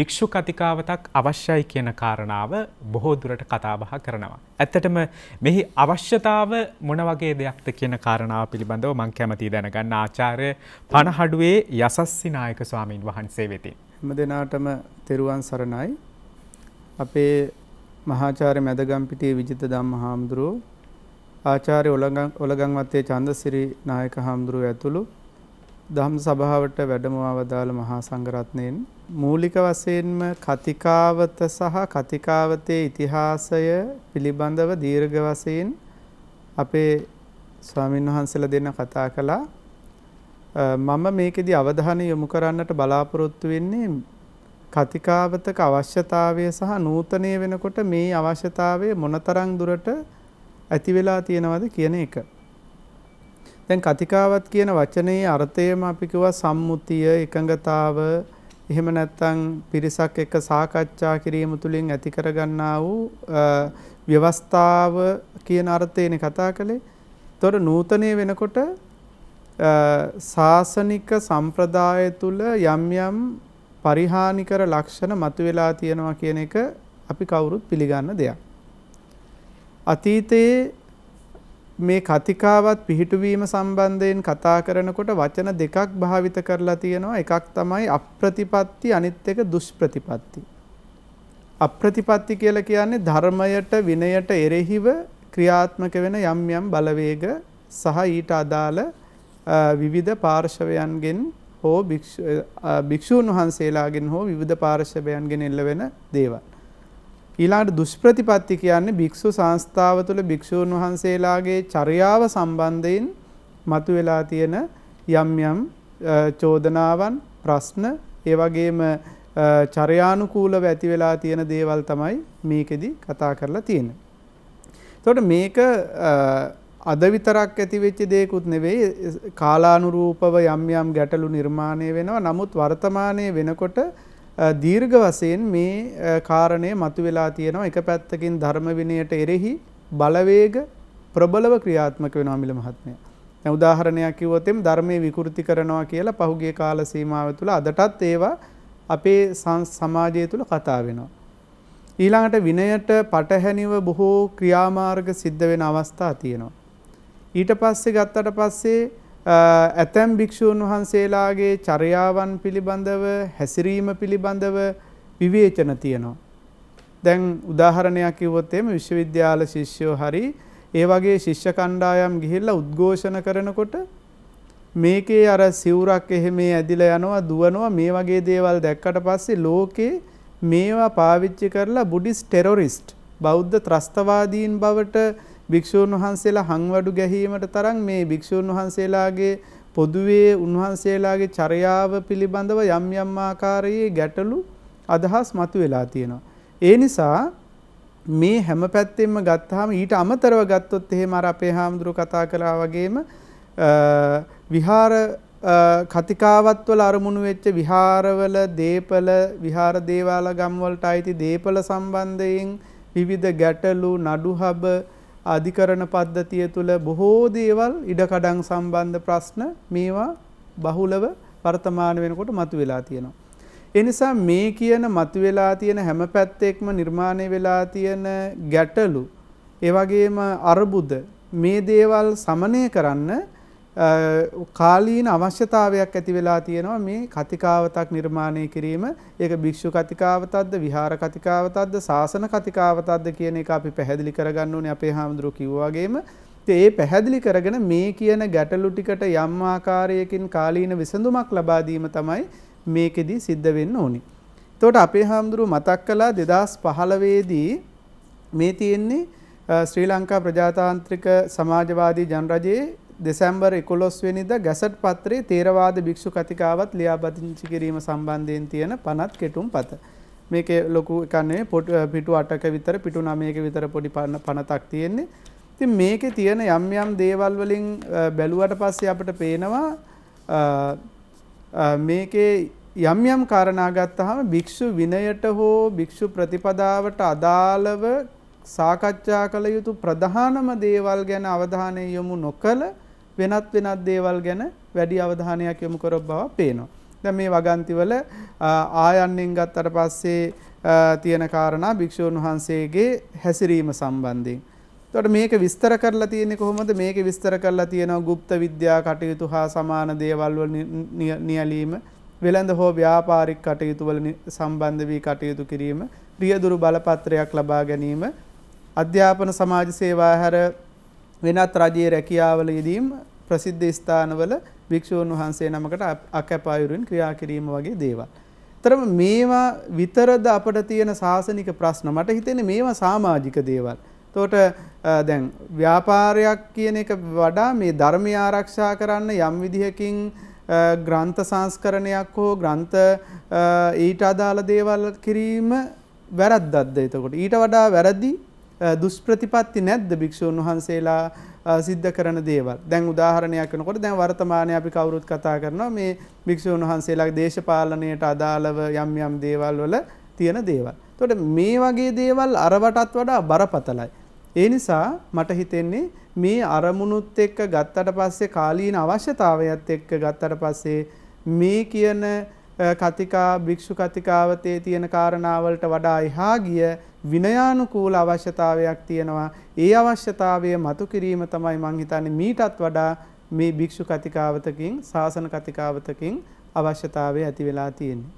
භික්‍ෂු කතිකාවතක් අවශ්‍යයි කියන කාරණාව බොහෝදුරට කතාබහ කරනවා. ඇත්තටම මෙහි අවශ්‍යතාව මොන වගේ දෙයක්ද කියන කාරණාව පිළිබඳව මං කැමති දැනගන්න ආචාරය පණහඩුවේ යසස්සිනායක ස්වාමීන් වහන්සේ වෙති. හැම දිනාටම තෙරුවන් සරණයි. අපේ මහාචාර්ය මැදගම්පිටියේ විජිත ධම්මහාමුදුරුව ආචාර්ය ඔලගම්වත්තේ චන්දසිරි නායක හාමුදුරුව ඇතුළු දහම් සභාවට වැඩමවවදාළ මහා සංඝරත්නයෙන් මූලික වශයෙන්ම කතිකාවත සහ කතිකාවතේ ඉතිහාසය පිළිබඳව දීර්ඝ වශයෙන් අපේ ස්වාමින්වහන්සේලා දෙන කතා කළා මම මේකෙදි අවධානය යොමු කරන්නට බලාපොරොත්තු වෙන්නේ කතිකාවතක අවශ්‍යතාවය සහ නූතනය වෙනකොට මේ අවශ්‍යතාවය මොනතරම් දුරට ඇති වෙලා තියෙනවද කියන එක. දැන් කතිකාවත් කියන වචනේ අර්ථයම අපි කිව්වා සම්මුතිය, එකඟතාව, එහෙම නැත්නම් පිරිසක් එක්ක සාකච්ඡා කිරීම තුළින් ඇති කරගන්නා වූ ව්‍යවස්ථාව කියන අර්ථයෙන් කතා කළේ. ඒතොර නූතනය වෙනකොට සාසනික සම්ප්‍රදාය තුල යම් යම් පරිහානිකර ලක්ෂණ මතුවලා තියෙනවා කියන එක අපි කවුරුත් පිළිගන්න දෙයක්. අතීතයේ මේ කතිකාවත් පිහිටුවීම සම්බන්ධයෙන් කතා කරනකොට වචන දෙකක් භාවිත කරලා තියෙනවා. එකක් තමයි අප්‍රතිපatti අනිත් එක දුෂ්ප්‍රතිපatti. අප්‍රතිපatti කියලා කියන්නේ ධර්මයට විනයට එරෙහිව ක්‍රියාත්මක වෙන යම් යම් බලවේග සහ ඊට අදාළ විවිධ පාර්ශවයන්ගෙන් හෝ භික්ෂූන් වහන්සේලාගෙන් හෝ විවිධ පාර්ශවයන්ගෙන් එල්ලවෙන දේවල්. ඊළඟට දුෂ්ප්‍රතිපatti කියන්නේ භික්ෂු සංස්ථාව තුළ භික්ෂූන් වහන්සේලාගේ චර්යාව සම්බන්ධයෙන් මතුවලා තියෙන යම් යම් චෝදනාවන් ප්‍රශ්න ඒ වගේම චර්යානුකූලව ඇති වෙලා තියෙන දේවල් තමයි මේකෙදි කතා කරලා තියෙන්නේ. එතකොට මේක අද විතරක් ඇති වෙච්ච දෙයකුත් නෙවෙයි කාලානුරූපව යම් යම් ගැටලු නිර්මාණය වෙනවා. නමුත් වර්තමානයේ වෙනකොට දීර්ඝ වශයෙන් මේ කාරණය මතුවලා තියෙනවා. එක පැත්තකින් ධර්ම විනයට එරෙහි බලවේග ප්‍රබලව ක්‍රියාත්මක වෙනවා මිල මහත්මයා. දැන් උදාහරණයක් කිව්වොත් එම් ධර්මයේ විකෘති කරනවා කියලා පහුගිය කාල සීමාව තුළ අදටත් ඒවා අපේ සමාජය තුළ කතා වෙනවා. ඊළඟට විනයට පටහැනිව බොහෝ ක්‍රියාමාර්ග සිද්ධ වෙන අවස්ථා තියෙනවා. ඊට පස්සේ ගත්තට පස්සේ ඇතැම් භික්ෂූන් වහන්සේලාගේ චර්යාවන් පිළිබඳව හැසිරීම පිළිබඳව විවේචන තියෙනවා. දැන් උදාහරණයක් කිව්වොත් එහෙම විශ්වවිද්‍යාල ශිෂ්‍යෝ හරි ඒ වගේ ශිෂ්‍ය කණ්ඩායම් ගිහිල්ලා උද්ඝෝෂණ කරනකොට මේකේ අර සිවුරක් එහෙම ඇදිලා යනවා දුවනවා මේ වගේ දේවල් දැක්කට පස්සේ ලෝකේ මේවා පාවිච්චි කරලා බුඩිස් ටෙරොරිස්ට් බෞද්ධ ත්‍රස්තවාදීන් බවට භික්ෂූන් වහන්සේලා හංවඩු ගැහීමට තරම් මේ භික්ෂූන් වහන්සේලාගේ පොදුවේ උන්වහන්සේලාගේ චර්යාව පිළිබඳව යම් යම් ආකාරයේ ගැටලු අදහස් මතුවලා තියෙනවා. ඒ නිසා මේ හැම පැත්තෙම ගත්තාම ඊට අමතරව ගත්තොත් එහෙම අර අපේ හාමුදුරු කතා කළා වගේම විහාර කතිකාවත් වල අරමුණු වෙච්ච විහාරවල දීපල විහාර දේවාල ගම් වලට අයිති දීපල සම්බන්ධයෙන් විවිධ ගැටලු නඩුහබ අධිකරණ පද්ධතිය තුළ බොහෝ දේවල් ඉඩකඩම් සම්බන්ධ ප්‍රශ්න මේවා බහුලව වර්තමාන වෙනකොට මතුවලා තියෙනවා. ඒ නිසා මේ කියන මතුවලා තියෙන හැම පැත්තෙක්ම නිර්මාණය වෙලා තියෙන ගැටලු ඒ වගේම අර්බුද මේ දේවල් සමනය කරන්න කාලීන අවශ්‍යතාවයක් ඇති වෙලා තියෙනවා මේ කතිකාවතක් නිර්මාණය කිරීම. ඒක භික්ෂු කතිකාවතක්ද විහාර කතිකාවතක්ද සාසන කතිකාවතක්ද කියන එක අපි පැහැදිලි කරගන්න ඕනේ අපේ හාමුදුරුවෝ කිව්වා වගේම. ඒ පැහැදිලි කරගෙන මේ කියන ගැටලු ටිකට යම් ආකාරයකින් කාලීන විසඳුමක් ලබා දීම තමයි මේකෙදි සිද්ධ වෙන්න ඕනේ. එතකොට අපේ හාමුදුරුවෝ මතක් කළා 2015 දී මේ තියෙන්නේ ශ්‍රී ලංකා ප්‍රජාතාන්ත්‍රික සමාජවාදී ජනරජයේ දෙසැම්බර් 11 වෙනිදා ගැසට් පත්‍රයේ තේරවාද භික්ෂු කතිකාවත් ලියාපදිංචි කිරීම සම්බන්ධයෙන් තියෙන පනත් කෙටුම් පත. මේකේ ලොකු එකක් නෙවෙයි පිටු 8ක විතර පිටු 9ක විතර පොඩි පනතක් තියෙන්නේ. ඉතින් මේකේ තියෙන යම් යම් දේවල් වලින් බැලුවට පස්සේ අපිට පේනවා මේකේ යම් යම් කාරණා ගත්තාම භික්ෂු විනයට හෝ භික්ෂු ප්‍රතිපදාවට අදාළව සාකච්ඡා කළ යුතු ප්‍රධානම දේවල් ගැන අවධානය යොමු නොකළ වෙනත් වෙනත් දේවල් ගැන වැඩි අවධානයක් යොමු කරොත් බව පේනවා. දැන් මේ වගන්තිවල ආයන්නෙන් ගත්තට පස්සේ තියෙන කාරණා භික්ෂුන් වහන්සේගේ හැසිරීම සම්බන්ධයෙන්. එතකොට මේක විස්තර කරලා තියෙන්නේ කොහොමද? මේක විස්තර කරලා තියෙනවා গুপ্ত විද්‍යා කටයුතු හා සමාන දේවල් වල නියැලීම, වෙළඳ හෝ ව්‍යාපාරික කටයුතු වල සම්බන්ධ වී කටයුතු කිරීම, රියදුරු බලපත්‍රයක් ලබා ගැනීම, අධ්‍යාපන සමාජ සේවා හැර වෙනත් රජයේ රැකියාවල යෙදීම ප්‍රසිද්ධ ස්ථානවල භික්ෂූන් වහන්සේ නමකට අකැපායුරින් ක්‍රියා කිරීම වගේ දේවල්. තරම මේවා විතරද අපට තියෙන සාසනික ප්‍රශ්න මට හිතෙන්නේ මේවා සමාජික දේවල්. එතකොට දැන් ව්‍යාපාරයක් කියන එක වඩා මේ ධර්මය ආරක්ෂා කරන්න යම් විදිහකින් ග්‍රන්ථ සංස්කරණයක් හෝ ග්‍රන්ථ ඊට අදාළ දේවල් කිරීම වැරද්දක්ද එතකොට ඊට වඩා වැරදි දුෂ්ප්‍රතිපatti නැද්ද භික්ෂුන් වහන්සේලා සිද්ධ කරන දේවල් දැන් උදාහරණයක් වෙනකොට දැන් වර්තමානයේ අපි කවුරුත් කතා කරනවා මේ භික්ෂුන් වහන්සේලාගේ දේශපාලනයට අදාළව යම් යම් දේවල් වල තියෙන දේවල්. එතකොට මේ වගේ දේවල් අරවටත් වඩා බරපතලයි. ඒ නිසා මට හිතෙන්නේ මේ අරමුණුත් එක්ක ගත්තට පස්සේ කාලීන අවශ්‍යතාවයත් එක්ක ගත්තට පස්සේ මේ කියන කතිකා භික්ෂු කතිකාවතේ තියෙන කාරණාවලට වඩා එහා ගිය විනයානුකූල අවශ්‍යතාවයක් තියෙනවා. ඒ අවශ්‍යතාවය මතු කිරීම තමයි මං හිතන්නේ මීටත් වඩා මේ භික්ෂු කතිකාවතකින් ශාසන කතිකාවතකින් අවශ්‍යතාවය ඇති වෙලා තියෙන්නේ.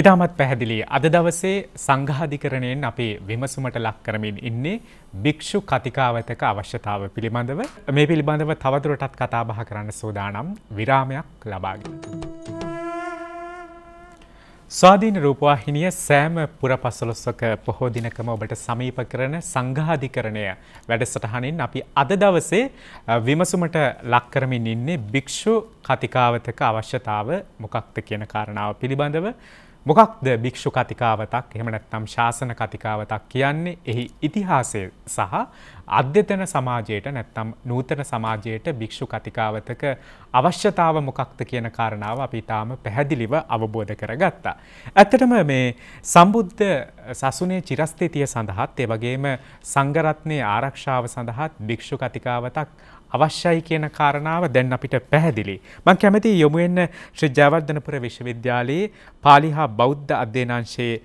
ඉතාමත් පැහැදිලි අද දවසේ සංඝාධිකරණයෙන් අපේ විමසුමට ලක් කරමින් ඉන්නේ භික්‍ෂු කතිකාවතක අවශ්‍යතාව පිළිබඳව මේ පිළිබඳව තවදුරටත් කතාබහ කරන්න සෝදානම් විරාමයක් ලබාගෙන. ස්වාධීන රූපවාහිනිය සෑම පුරපසළොස්වක පොහෝ දිනකම ඔබට සමීප කරන සංඝාධිකරණය වැඩසටහනින් අපි අද දවසේ විමසුමට ලක් කරමින් ඉන්නේ භික්ෂු කතිකාවතක අවශ්‍යතාව මොකක්ද කියන කාරණාව පිළිබඳව මොකක්ද භික්ෂු කතිකාවතක් එහෙම නැත්නම් ශාසන කතිකාවතක් කියන්නේ එහි ඉතිහාසය සහ අධ්‍යතන සමාජයට නැත්තම් නූතන සමාජයට භික්‍ෂු කතිකාවතක අවශ්‍යතාව මොකක්ද කියන කාරණාව අපි තාම පැහැදිලිව අවබෝධ කරගත්තා. ඇත්තටම මේ සම්බුද්ධ සසුනේ චිරස්ථිතිය සඳහත් එවගේම සංගරත්නය ආරක්ෂාව සඳහත් භික්‍ෂු කතිකාවතක් අවශ්‍යයි කියන කාරණාව දැන් අපිට පැහැදිලි. මං කැමති යොමුවෙන්න ශ්‍රජාවර්ධනපුර විශ්වවිද්‍යාලයේ පාලිහා බෞද්ධ අධ්‍යනාංශයේ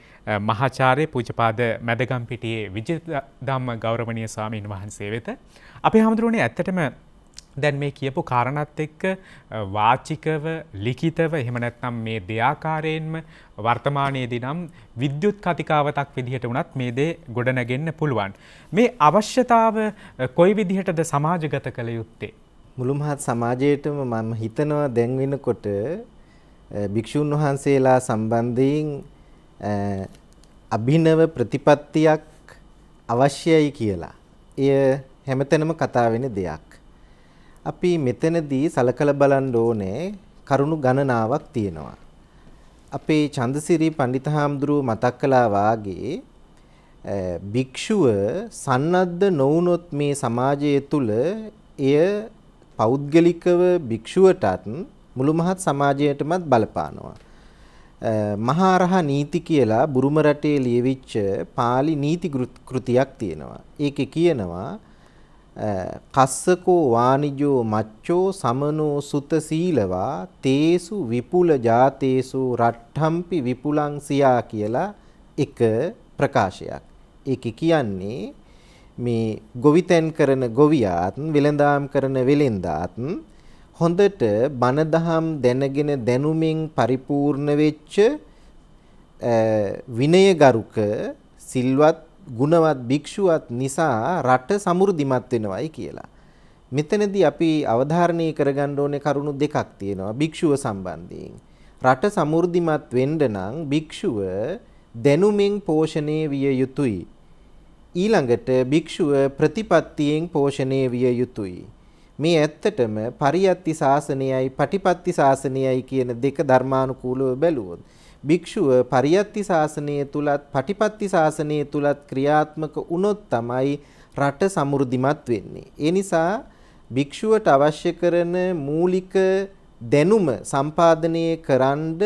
මහාචාරය පූජපාද මැදගම්පිටියේ විජදම්ම ගෞරවනය සාමීන් වහන්සේ වෙත. අපි හාමුදුරුවනේ ඇත්තටම දැන් මේ කියපු කාරණත් එක්ක වාචිකව ලිඛිතව එහෙම නැත්නම් මේ දෙආකාරයෙන්ම වර්තමානයේදී නම් විද්‍යුත් කතිකාවතක් විදිහට වුණත් මේ දේ ගොඩනගෙන්න පුළුවන්. මේ අවශ්‍යතාව කොයි විදිහටද සමාජගත කළ යුත්තේ? මුළුමහත් සමාජයේටම මම හිතනවා දැන් වෙනකොට භික්ෂුන් වහන්සේලා සම්බන්ධයෙන් අභිනව ප්‍රතිපත්තියක් අවශ්‍යයි කියලා. එය හැමතැනම කතා වෙන දෙයක්. අපි මෙතනදී සලකලා බලන්න ඕනේ කරුණු ගණනාවක් තියෙනවා. අපේ චන්දසිරි පණ්ඩිතහාමුදුරුව මතක් කළා වාගේ භික්ෂුව සන්නද්ධ නොවුනොත් මේ සමාජය තුල එය පෞද්ගලිකව භික්ෂුවටත් මුළුමහත් සමාජයටමත් බලපානවා. මහාරහ නීති කියලා බුරුම රටේ ලියවිච්ච pāli නීති කෘතියක් තියෙනවා. ඒකේ කියනවා කස්සකෝ වානිජෝ මච්චෝ සමනෝ සුත සීලවා තේසු විපුල ජාතේසු රට්ඨම්පි විපුලං සියා කියලා එක ප්‍රකාශයක්. ඒක කියන්නේ මේ ගොවිතැන් කරන ගොවියාත් වෙළඳාම් කරන වෙළෙන්දාත් හොඳට බණ දහම් දැනගෙන දැනුමින් පරිපූර්ණ වෙච්ච විනයගරුක සිල්වත් ගුණවත් භික්ෂුවත් නිසා රට සමෘද්ධිමත් වෙනවයි කියලා. මෙතනදී අපි අවධාරණය කරගන්න ඕනේ කරුණු දෙකක් තියෙනවා භික්ෂුව සම්බන්ධයෙන්. රට සමෘද්ධිමත් වෙන්න නම් භික්ෂුව දැනුමින් පෝෂණය විය යුතුයි. ඊළඟට භික්ෂුව ප්‍රතිපත්තියෙන් පෝෂණය විය යුතුයි. මේ ඇත්තටම පරියත්ති ශාසනයයි පටිපත්ති ශාසනයයි කියන දෙක ධර්මානුකූලව බැලුවොත් භික්ෂුව පරියත්ති ශාසනය තුලත් පටිපත්ති ශාසනය තුලත් ක්‍රියාත්මක වුණොත් තමයි රට සමෘද්ධිමත් වෙන්නේ. ඒ නිසා භික්ෂුවට අවශ්‍ය කරන මූලික දැනුම සම්පාදනය කරන්ඩ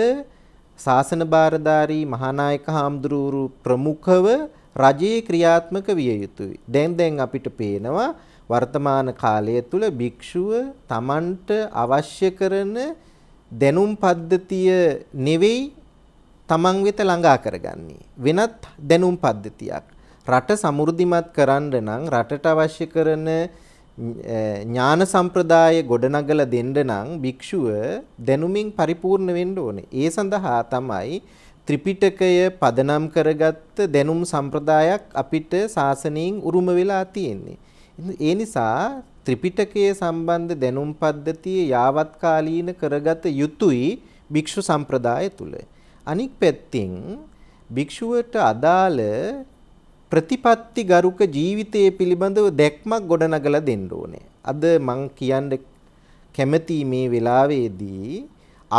ශාසන භාරධාරී මහානායක හාමුදුරුවරු ප්‍රමුඛව රජයේ ක්‍රියාත්මක විය යුතුයි. දැන් දැන් අපිට පේනවා වර්තමාන කාලය තුල භික්ෂුව Tamanට අවශ්‍ය කරන දැනුම් පද්ධතිය නෙවෙයි Taman වෙත ළඟා කරගන්නේ වෙනත් දැනුම් පද්ධතියක් රට සමෘද්ධිමත් කරන්න නම් රටට අවශ්‍ය කරන ඥාන සම්ප්‍රදාය ගොඩනගලා දෙන්න නම් භික්ෂුව දැනුමින් පරිපූර්ණ වෙන්න ඕනේ. ඒ සඳහා තමයි ත්‍රිපිටකය පදනම් කරගත්ත දැනුම් සම්ප්‍රදායක් අපිට සාසනයෙන් උරුම වෙලා තියෙන්නේ. ඒ නිසා ත්‍රිපිටකයේ සම්බන්ධ දැනුම් පද්ධතිය යාවත්කාලීන කරගත යුතුයි භික්ෂු සම්ප්‍රදාය තුල. අනික් පැත්තෙන් භික්ෂුවට අදාළ ප්‍රතිපත්ති ගරුක ජීවිතය පිළිබඳව දැක්මක් ගොඩනගලා දෙන්න ඕනේ. අද මං කියන්න කැමති මේ වෙලාවේදී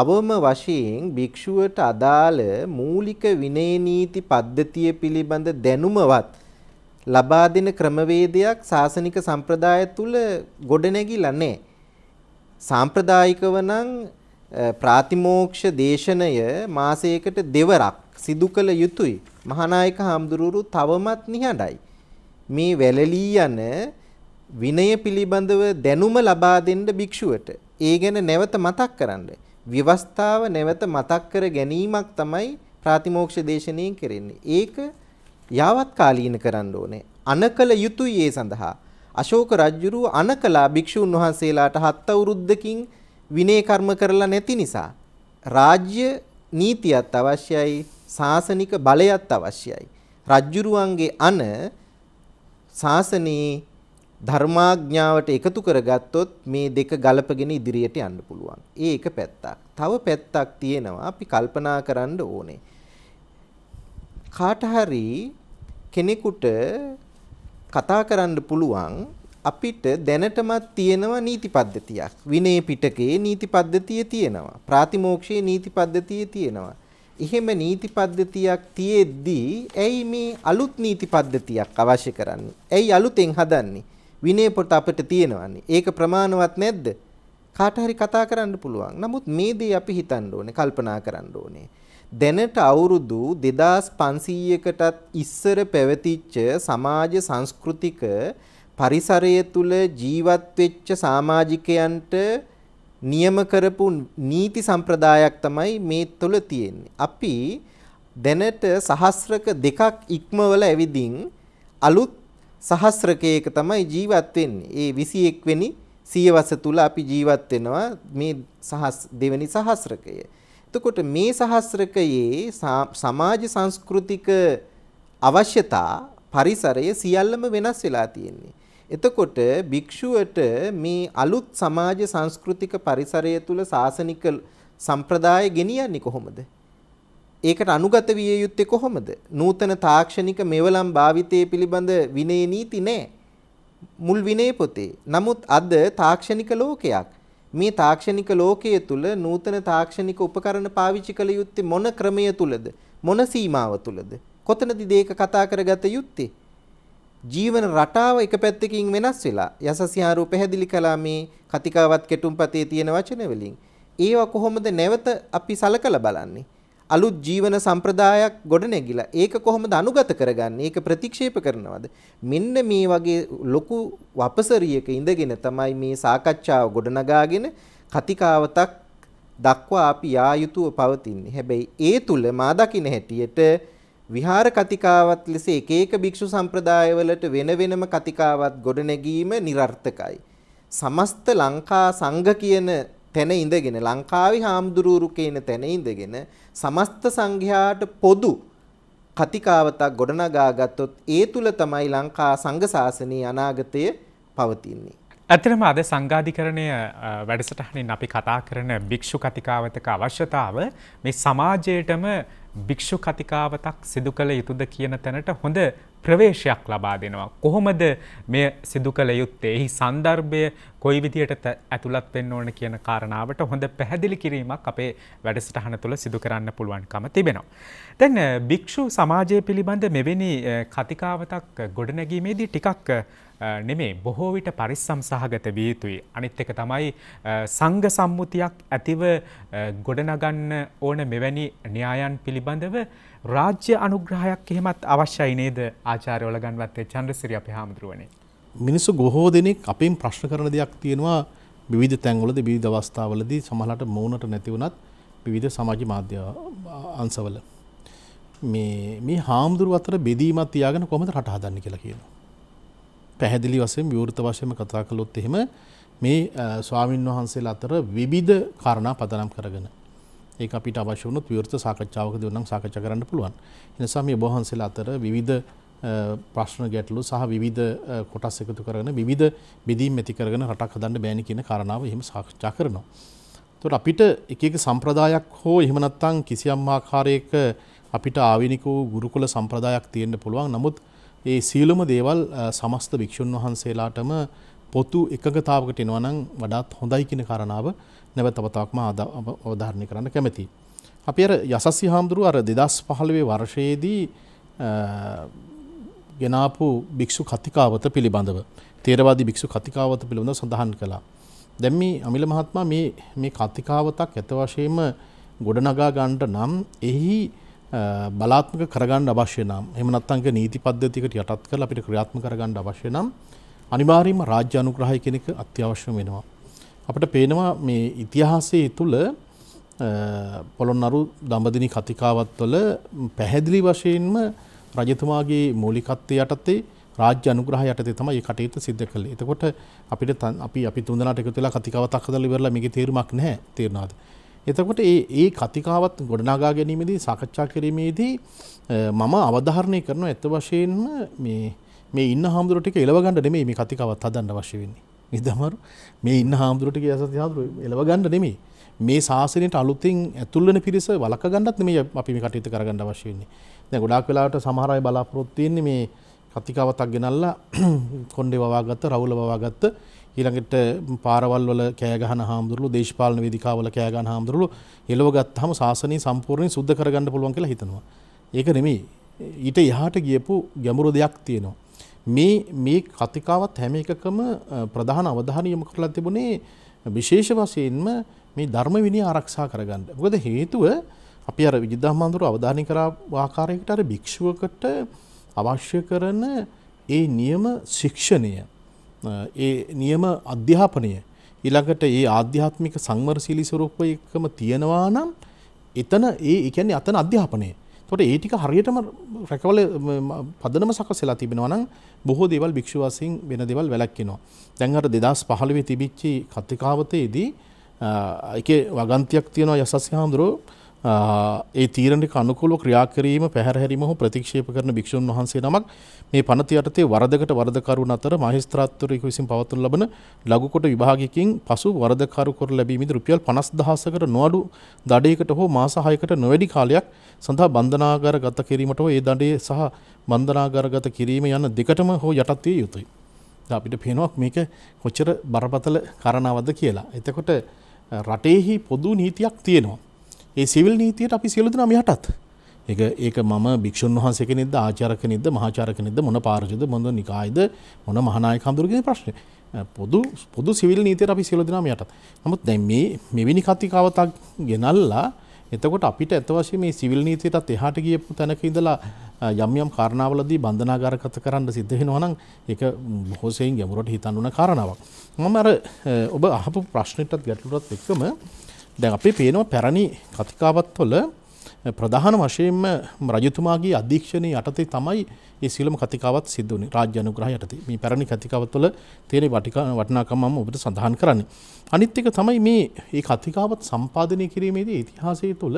අවම වශයෙන් භික්ෂුවට අදාළ මූලික විනය නීති පද්ධතිය පිළිබඳ දැනුමවත් ලබා දෙන ක්‍රමවේදයක් සාසනික සම්ප්‍රදාය තුල ගොඩනැගිලා නැහැ. සාම්ප්‍රදායිකව නම් ප්‍රාතිමෝක්ෂ දේශනය මාසයකට දෙවරක් සිදු කළ යුතුයි. මහානායක හාමුදුරුවෝ තවමත් නිහඬයි. මේ වැළලී යන විනය පිළිබඳව දැනුම ලබා දෙන්න භික්ෂුවට ඒ ගැන නැවත මතක් කරන්න. විවස්ථාව නැවත මතක් කර ගැනීමක් තමයි ප්‍රාතිමෝක්ෂ දේශනාවෙන් කරන්නේ. ඒක යාවත් කාලීන කරන්න ඕනේ. අනකල යුතුය ඒ සඳහා. අශෝක රජුරුව අනකලා භික්ෂූන් වහන්සේලාට හත් අවුරුද්දකින් විනය කර්ම කරලා නැති නිසා රාජ්‍ය නීතියත් අවශ්‍යයි, සාසනික බලයත් අවශ්‍යයි. රජ්ජුරුවන්ගේ අන ශාසනයේ ධර්මාඥාවට එකතු කරගත්තොත් මේ දෙක ගලපගෙන ඉදිරියට යන්න පුළුවන්. ඒ එක පැත්තක්. තව පැත්තක් තියෙනවා අපි කල්පනා කරන්න ඕනේ. කාට හරි කෙනෙකුට කතා කරන්න පුළුවන් අපිට දැනටමත් තියෙනවා නීති පද්ධතියක් විනය පිටකේ නීති පද්ධතිය තියෙනවා ප්‍රාතිමෝක්ෂයේ නීති පද්ධතිය තියෙනවා එහෙම නීති පද්ධතියක් තියෙද්දී ඇයි මේ අලුත් නීති පද්ධතියක් අවශ්‍ය කරන්නේ ඇයි අලුතෙන් හදන්නේ විනය පොත අපිට තියෙනවානේ ඒක ප්‍රමාණවත් නැද්ද කාට හරි කතා කරන්න පුළුවන් නමුත් මේ දේ අපි හිතන්න ඕනේ කල්පනා කරන්න ඕනේ දැනට අවුරුදු 2500කටත් ඉස්සර පැවතිච්ච සමාජ සංස්කෘතික පරිසරය තුල ජීවත් වෙච්ච සමාජිකයන්ට නියම කරපු නීති සම්ප්‍රදායක් තමයි මේ තුල තියෙන්නේ. අපි දැනට සහස්‍රක දෙකක් ඉක්මවල ඇවිදින් අලුත් සහස්‍රකයක තමයි ජීවත් වෙන්නේ. ඒ 21 වෙනි සියවස තුල අපි ජීවත් වෙනවා මේ සහස් දෙවෙනි සහස්‍රකයේ. එතකොට මේ සහස්‍රකයේ සමාජ සංස්කෘතික අවශ්‍යතා පරිසරය සියල්ලම වෙනස් වෙලා තියෙන්නේ. එතකොට භික්ෂුවට මේ අලුත් සමාජ සංස්කෘතික පරිසරය තුල සාසනික සම්ප්‍රදාය ගෙනියන්නේ කොහොමද? ඒකට අනුගත විය යුත්තේ කොහොමද? නූතන තාක්ෂණික මෙවලම් භාවිතයේ පිළිබඳ විනය නීති නැහැ. මුල් විනය පොතේ. නමුත් අද තාක්ෂණික ලෝකයක්. මේ තාක්ෂණික ලෝකයේ තුල නූතන තාක්ෂණික උපකරණ පාවිච්චි කළ යුත්තේ මොන ක්‍රමය තුලද මොන සීමාව තුලද කොතනද මේක කතා කරගත යුත්තේ ජීවන රටාව එක පැත්තකින් වෙනස් වෙලා යසසිහාරු පැහැදිලි කළා මේ කතිකාවත් කෙටුම්පතේ තියෙන වචන වලින් ඒවා කොහොමද නැවත අපි සලකලා බලන්නේ අලුත් ජීවන සම්ප්‍රදායක් ගොඩනැගිලා ඒක කොහොමද අනුගත කරගන්නේ? ඒක ප්‍රතික්ෂේප කරනවද? මෙන්න මේ වගේ ලොකු වපසරියක ඉඳගෙන තමයි මේ සාකච්ඡාව ගොඩනගාගෙන කතිකාවතක් දක්වා අපි යා යුතුව පවතින්නේ. හැබැයි ඒ තුල මා දකින හැටියට විහාර කතිකාවත් ලෙස එක එක භික්ෂු සම්ප්‍රදායවලට වෙන වෙනම කතිකාවත් ගොඩනැගීම નિરර්ථකයි. සමස්ත ලංකා සංඝ කියන තැන ඉඳගෙන ලංකාවේ හාමුදුරුවරු කියන තැන ඉඳගෙන සමස්ත සංඝයාට පොදු කතිකාවතක් ගොඩනගා ගත්තොත් ඒ තුල තමයි ලංකා සංඝ ශාසනයේ අනාගතය පවතින්නේ. ඇත්තටම අද සංඝාධිකරණය වැඩසටහනින් අපි කතා කරන භික්ෂු කතිකාවතක අවශ්‍යතාව මේ සමාජයටම භික්ෂු කතිකාවතක් සිදු කළ යුතුද කියන තැනට හොඳ ප්‍රවේශයක් ලබා දෙනවා. කොහොමද මේ සිදු කළ යුත්තේ එහි සන්දර්භය කොයි විදියට ඇතුළත් වෙන්න ඕන කියන කාරණාවට හොඳ පැහැදිලි කිරීමක් අපේ වැඩසටහන තුළ සිදු කරන්න පුළුවන්කම තිබෙනවා. දැන් භික්‍ෂු සමාජය පිළිබඳ මෙවැනි කතිකාවතක් ගොඩනැගීමේදී ටිකක් නෙමේ බොහෝ විට පරිස්සම් සහගත විය යුතුයි. අනිත් එක තමයි සංඝ සම්මුතියක් ඇතිව ගොඩනගන්න ඕන මෙවැනි න්‍යායන් පිළිබඳව රාජ්‍ය අනුග්‍රහයක් එහෙමත් අවශ්‍යයි නේද ආචාර්යවල ගන්වත්තේ චන්ද්‍රසිරි අපේ හාමුදුරුවනේ. මිනිස්සු ගොහෝ දෙනෙක් අපෙන් ප්‍රශ්න කරන දෙයක් තියෙනවා විවිධ තැන්වලද විවිධ අවස්ථාවලදී සමහරට මෝනට නැති වුණත් විවිධ සමාජ මාධ්‍ය අංශවල. මේ මේ හාමුදුරුව අතර බෙදීමත් තියාගෙන කොහොමද රට හදන්නේ කියලා කියනවා. පැහැදිලි වශයෙන් විවෘත වශයෙන් කතා කළොත් එහෙම මේ ස්වාමින් වහන්සේලා අතර විවිධ කාරණා පදනම් කරගෙන ඒක අපිට අවශ්‍ය වුණොත් විවෘත සාකච්ඡාවකදී උනම් සාකච්ඡා කරන්න පුළුවන්. ඒ නිසා මේ වහන්සේලා අතර විවිධ ප්‍රශ්න ගැටලු සහ විවිධ කොටස් එකතු කරගෙන විවිධ බෙදීම් ඇති කරගෙන රටක් හදන්න බෑනේ කියන කාරණාව එහෙම සාකච්ඡා කරනවා. එතකොට අපිට එක එක සම්ප්‍රදායක් හෝ එහෙම නැත්නම් කිසියම් ආකාරයක අපිට ආවිනික වූ ගුරුකුල සම්ප්‍රදායක් තියෙන්න පුළුවන්. නමුත් ඒ සියලුම දේවල් සමස්ත භික්ෂුන් වහන්සේලාටම පොතු එකගතාවකට එනවා නම් වඩාත් හොඳයි කියන කාරණාව නැවත වතාවක් මම අවධාරණය කරන්න කැමැතියි. අපි අර යසස්සි හාමුදුරුව අර 2015 වර්ෂයේදී ගෙනාපු භික්ෂු කතිකාවත පිළිබඳව තේරවාදී භික්ෂු කතිකාවත පිළිබඳව සඳහන් කළා. දැන් මේ අමිල මහත්මයා මේ මේ කතිකාවතක් ඇත වශයෙන්ම ගොඩනගා ගන්නට නම් එහි බලාත්මක කරගන්න අවශ්‍ය නම් එහෙම නැත්නම් නීති පද්ධතියකට යටත් කරලා අපිට ක්‍රියාත්මක කරගන්න අවශ්‍ය නම් අනිවාර්යයෙන්ම රාජ්‍ය අනුග්‍රහය කෙනෙක් අත්‍යවශ්‍යම වෙනවා. අපිට පේනවා මේ ඉතිහාසයේ තුල පොළොන්නරු දඹදිනි කතිකාවත්වල පැහැදිලි වශයෙන්ම රජතුමාගේ මූලිකත්වය යටතේ රාජ්‍ය අනුග්‍රහය යටතේ තමයි මේ කටයුතු සිද්ධ කළේ. එතකොට අපිට අපි අපි තුන්දෙනාට එකතු වෙලා කතිකාවතක් හදලා ඉවරලා මේකේ තේරුමක් නැහැ. තේරුණාද? එතකොට ඒ ඒ කතිකාවත් ගොඩනාගා ගැනීමේදී සාකච්ඡා කිරීමේදී මම අවධාරණය කරන ඇත්ත වශයෙන්ම මේ මේ ඉන්න හාමුදුරටික එලවගන්න නෙමේ මේ කතිකාවත් හදන්න අවශ්‍ය වෙන්නේ. නිදමරු මේ ඉන්න හාමුදුරටික යසති හාමුදුරු එලවගන්න නෙමේ. මේ ශාසනයට අලුතින් ඇතුල්වන පිරිස වලක ගන්නත් නෙමේ අපි මේ කටයුතු කරගන්න අවශ්‍ය වෙන්නේ. දැන් ගොඩාක් වෙලාවට සමහර අය බලාපොරොත්තු වෙන්නේ මේ කතිකාවතක් ගෙනල්ලා කොණ්ඩේ වවාගත්ත, රවුල වවාගත්ත ඊළඟට පාරවල් වල කෑ ගහන හාමුදුරුවෝ දේශපාලන වේදිකාවල කෑ ගහන හාමුදුරුවෝ එළව ගත්තාම සාසනය සම්පූර්ණයෙන් සුද්ධ කරගන්න පුළුවන් කියලා හිතනවා. ඒක නෙමෙයි. ඊට එහාට ගියපු ගැඹුරු දෙයක් තියෙනවා. මේ මේ කතිකාවත් හැම එකකම ප්‍රධාන අවධානය යොමු කරලා තිබුණේ විශේෂ වශයෙන්ම මේ ධර්ම විනය ආරක්ෂා කරගන්න. මොකද හේතුව අපි අර විජිද්ධාමඳුර අවධානය කරා ආකාරයකට අර භික්ෂුවකට අවශ්‍ය කරන ඒ නියම ශික්ෂණය ඒ නියම අධ්‍යාපනය ඊළඟට ඒ ආධ්‍යාත්මික සංවරශීලී ස්වරූපය එකම තියෙනවා නම් එතන ඒ කියන්නේ අතන අධ්‍යාපනය. එතකොට ඒ ටික හරියටම රැකවල පදනම සකස් වෙලා තිබෙනවා නම් බොහෝ දේවල් භික්ෂු වශයෙන් වෙන දේවල් වැළැක්වෙනවා. දැන් අර 2015 තිබිච්ච කතිකාවතේදී ඒකේ වගන්තියක් තියෙනවා යසස් හාමුදුරුවෝ ඒ තීරණික අනුකූලව ක්‍රියා කිරීම පැහැරහැරීම හෝ ප්‍රතික්ෂේප කරන භික්ෂුන් වහන්සේ නමක් මේ පනති යටතේ වරදකට වරදකරුන් අතර මහේස්ත්‍රාත්වරයෙකු විසින් පවත්වනු ලබන ලඝුකොට විභාගයකින් පසු වරදකරු කර ලැබීමේදී රුපියල් 50000කට නොඅඩු දඩයකට හෝ මාස 6කට නොවැඩි කාලයක් සඳහා බන්ධනාගාරගත කිරීමට හෝ ඒ දඩේ සහ බන්ධනාගාරගත කිරීම යන දෙකටම හෝ යටත් විය යුතුයි. අපිට පේනවා මේක කොච්චර බරපතල කරණාවක්ද කියලා. එතකොට රටේහි පොදු නීතියක් තියෙනවා. ඒ සිවිල් නීතියට අපි සියලු දෙනාම යටත්. ඒක ඒක මම භික්ෂුන් වහන්සේ කෙනෙක්ද ආචාර්ය කෙනෙක්ද මහාචාර්ය කෙනෙක්ද මොන පාර්ශ්වද මොන නිකායද මොන මහානායක හඳුරු කියන ප්‍රශ්නේ. පොදු පොදු සිවිල් නීතියට අපි සියලු දෙනාම යටත්. නමුත් දැන් මේ මෙවැනි කතිකාවතක් ගෙනල්ලා එතකොට අපිට ඇත්ත වශයෙන් මේ සිවිල් නීතියටත් එහාට ගියපු තැනක ඉඳලා යම් යම් කාරණාවලදී බන්ධනාගාරගත කරන්න සිද්ධ වෙනවා නම් ඒක හොසෙයින් ගැඹුරට හිතන්න උන කාරණාවක්. මම අර ඔබ අහපු ප්‍රශ්නෙටත් ගැටලුවටත් එක්කම දැන් අපි පේනවා පැරණි කතිකාවත්වල ප්‍රධාන වශයෙන්ම රජතුමාගේ අධීක්ෂණය යටතේ තමයි ඒ සියලුම කතිකාවත් සිද්ධ වුණේ රාජ්‍ය අනුග්‍රහය යටතේ. මේ පැරණි කතිකාවත්වල තියෙන වටිනාකම මම ඔබට සඳහන් කරන්නේ. අනිත් එක තමයි මේ මේ කතිකාවත් සම්පාදනය කිරීමේදී ඉතිහාසය තුළ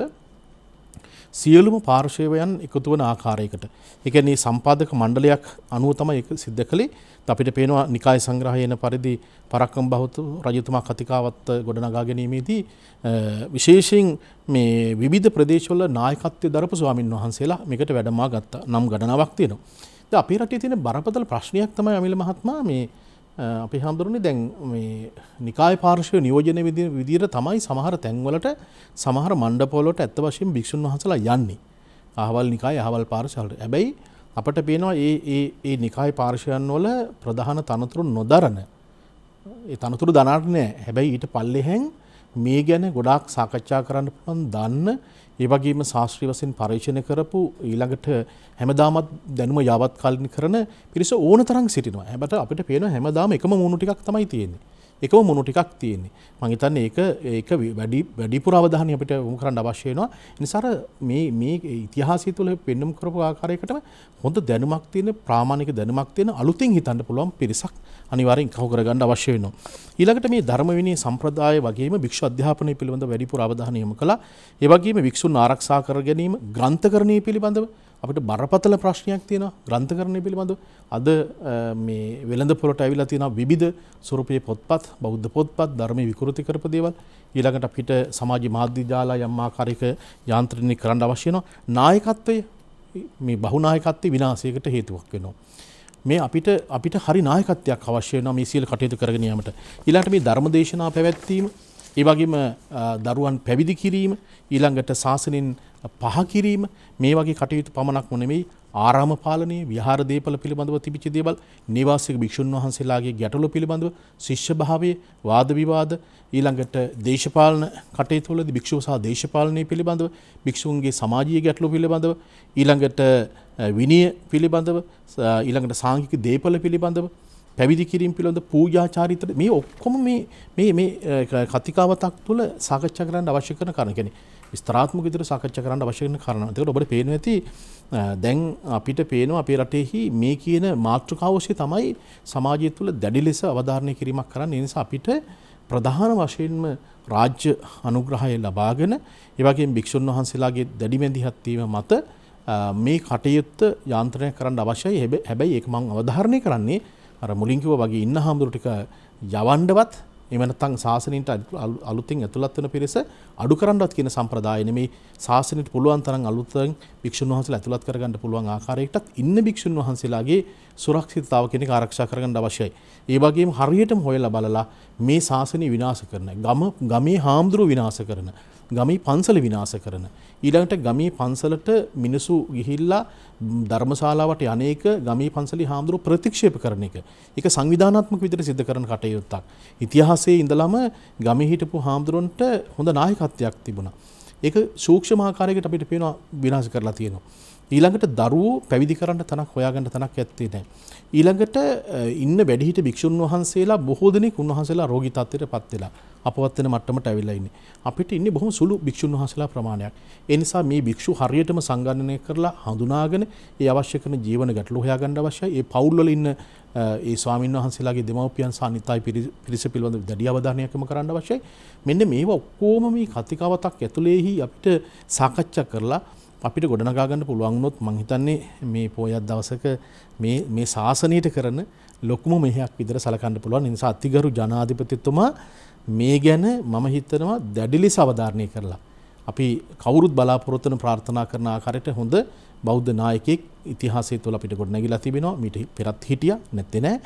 සියලුම පාර්ශවයන් එකතු වන ආකාරයකට. ඒ කියන්නේ සම්පාදක මණ්ඩලයක් අනුව තමයි ඒක සිද්ධ කළේ. අපිට පේනවා නිකාය සංග්‍රහය එන පරිදි පරක්කම් බහතු රජතුමා කතිකාවත් ගොඩනගා ගැනීමේදී විශේෂයෙන් මේ විවිධ ප්‍රදේශවල නායකත්වය දරපු ස්වාමින් වහන්සේලා මේකට වැඩමා ගත්තා. නම් ගණනාවක් තියෙනවා. අපේ රටේ තියෙන බරපතල ප්‍රශ්නයක් තමයි අමිල මහත්මයා මේ අපි හඳුරුණි දැන් මේ නිකාය පාර්ශව නියෝජනය විදිර තමයි සමහර තැන්වලට සමහර මණ්ඩපොලොට ඇත්ත වශයෙන් භික්ෂූන් වහසලා යන්නේ. අහවල් නිකාය අහවල් පාර්ශවලට. හැබැයි අපට පේනවා ඒ ඒ ඒ නිකාය පාර්ශවයන් වල ප්‍රධාන තනතුරු නොදරන ඒ තනතුරු දනාට නෑ. හැබැයි ඊට පල්ලෙහෙන් මේ ගැන ගොඩාක් සාකච්ඡා කරන්න පුළුවන් දන්න ඒ වගේම ශාස්ත්‍රීය වශයෙන් පරීක්ෂණ කරපු ඊළඟට හැමදාමත් දැනුම යාවත් කාලින කරන පිරිස ඕන තරම් සිටිනවා. හැබැයි අපිට පේනවා හැමදාම එකම මූණු ටිකක් තමයි තියෙන්නේ. එකම මොනු ටිකක් තියෙන්නේ. මං හිතන්නේ ඒක ඒක වැඩි වැඩිපුර අවධානය අපිට යොමු කරන්න අවශ්‍ය වෙනවා. නිසා මේ මේ ඉතිහාසය තුළ පෙන්වම් කරපු ආකාරයකටම හොඳ දැනුමක් තියෙන ප්‍රාමාණික දැනුමක් තියෙන අලුතින් හිතන්න පුළුවන් පිරිසක් අනිවාර්යෙන් කව කරගන්න අවශ්‍ය වෙනවා. ඊළඟට මේ ධර්ම විනය සම්ප්‍රදාය වගේම භික්ෂු අධ්‍යාපනය පිළිබඳ වැඩිපුර අවධානය යොමු කළා. ඒ වගේම වික්ෂුන් ආරක්ෂා කර ගැනීම ග්‍රන්ථකරණය පිළිබඳව අපිට බරපතල ප්‍රශ්නයක් තියෙන ග්‍රන්ථකරණය පිළිබඳ අද මේ වෙළඳ පොරට ඇවිලා තියෙන විවිධ ස්වරූපයේ පොත්පත් බෞද්ධ පොත්පත් ධර්මයේ විකෘති කරපු දේවල් ඊළඟට අපිට සමාජ මාධ්‍ය ජාලා යම් ආකාරයක යාන්ත්‍රණය කරන්න අවශ්‍ය වෙනවා නායකත්වයේ මේ බහුනායකත්වයේ විනාශයකට හේතුවක් වෙනවා මේ අපිට අපිට හරි නායකත්වයක් අවශ්‍ය වෙනවා මේ සියලු කටයුතු කරගෙන යාමට ඊළඟට මේ ධර්මදේශනා පැවැත්වීම ඒ වගේම දරුවන් පැවිදි කිරීම ඊළඟට ශාසනයෙන් පහ කිරීම මේ වගේ කටයුතු පමණක්ම නෙමෙයි ආරාම පාලනය විහාර දේපල පිළිබඳව තිබිච්ච දේවල් නිවාසික භික්ෂුන් වහන්සේලාගේ ගැටලු පිළිබඳව ශිෂ්‍ය භාවයේ වාද විවාද ඊළඟට දේශපාලන කටයුතු වලදී භික්ෂුව සහ දේශපාලනය පිළිබඳව භික්ෂුන්ගේ සමාජීය ගැටලු පිළිබඳව ඊළඟට විනය පිළිබඳව ඊළඟට සාංගික දේපල පිළිබඳව පැවිදි කිරීම පිළිබඳ පූජා චාරිත්‍ර මේ ඔක්කොම මේ මේ මේ කතිකාවතක් තුළ සාකච්ඡා කරන්න අවශ්‍ය කරන කාරණා කියන්නේ විස්තරාත්මක විදිහට සාකච්ඡා කරන්න අවශ්‍ය කරන කාරණා. ඒකට ඔබට පේනවා ඇති දැන් අපිට පේනවා අපේ රටෙහි මේ කියන මාතෘකාව ඔස්සේ තමයි සමාජය තුළ දැඩි ලෙස අවධාරණය කිරීමක් කරන්න. ඒ නිසා අපිට ප්‍රධාන වශයෙන්ම රාජ්‍ය අනුග්‍රහය ලබාගෙන ඒ වගේම භික්ෂුන් වහන්සේලාගේ දැඩි මැදිහත් වීම මත මේ කටයුත්ත යාන්ත්‍රණය කරන්න අවශ්‍යයි. හැබැයි ඒක මම අවධාරණය කරන්නේ අර මුලින්කිව වගේ ඉන්න හාමුදුරු ටික යවන්නවත් එමනතන් ශාසනයට අලුතින් ඇතුළත් වෙන පිරිස අඩු කරන්නවත් කියන සම්ප්‍රදාය නෙමේ ශාසනයට පුළුවන් තරම් අලුතෙන් භික්ෂුන් වහන්සේලා ඇතුළත් කරගන්න පුළුවන් ආකාරයකටත් ඉන්න භික්ෂුන් වහන්සේලාගේ සුරක්ෂිතතාව කියන එක ආරක්ෂා කරගන්න අවශ්‍යයි. ඒ වගේම හරියටම හොයලා බලලා මේ ශාසනය විනාශ කරන ගම ගමේ හාමුදුරුව විනාශ කරන ගමේ පන්සල විනාශ කරන ඊළඟට ගමේ පන්සලට මිනිසු ගිහිල්ලා ධර්මශාලාවට යන්නේක ගමේ පන්සලේ හාමුදුරු ප්‍රතික්ෂේප කරන එක. ඒක සංවිධානාත්මක විදිහට සිදු කරන කටයුත්තක්. ඉතිහාසයේ ඉඳලම ගමේ හිටපු හාමුදුරන්ට හොඳ නායකත්වයක් තිබුණා. ඒක සූක්ෂම ආකාරයකට අපිට පේනවා විනාශ කරලා තියෙනවා. ඊළඟට දරුවෝ පැවිදි කරන්න තනක් හොයාගන්න තනක් ඇත්තේ නැහැ. ඊළඟට ඉන්න වැඩිහිටි භික්ෂුන් වහන්සේලා බොහෝ දෙනෙක් උන්වහන්සේලා රෝගී තත්ත්වයට පත් වෙලා. අපවත් වෙන මට්ටමට ඇවිල්ලා ඉන්නේ. අපිට ඉන්නේ බොහොම සුළු භික්ෂුන් වහන්සේලා ප්‍රමාණයක්. ඒ නිසා මේ භික්ෂු හරියටම සංගණනය කරලා හඳුනාගෙන ඒ අවශ්‍ය කරන ජීවන ගැටලු හොයාගන්න අවශ්‍යයි. ඒ පවුල් වල ඉන්න ඒ ස්වාමින් වහන්සේලාගේ දෙමව්පියන් සානිතයි පිරිස පිළිබඳ දැඩි අවධානයක් යොමු කරන්න අවශ්‍යයි. මෙන්න මේවා ඔක්කොම මේ කතිකාවතක් ඇතුළේහි අපිට සාකච්ඡා කරලා අපිට ගොඩනගා ගන්න පුළුවන් වුණොත් මං හිතන්නේ මේ පෝයක් දවසක මේ මේ ශාසනීයට කරන ලොකුම මෙහෙයක් විදිහට සලකන්න පුළුවන්. ඒ නිසා අතිගරු ජනාධිපතිතුමා මේ ගැන මම හිතනවා දැඩි ලෙස අවධාරණය කරලා අපි කවුරුත් බලාපොරොත්තු වෙන ප්‍රාර්ථනා කරන ආකාරයට හොඳ බෞද්ධ නායකයෙක් ඉතිහාසය තුළ අපිට ගොඩනැගිලා තිබෙනවා මීට පෙරත් හිටියා නැත්තේ නෑ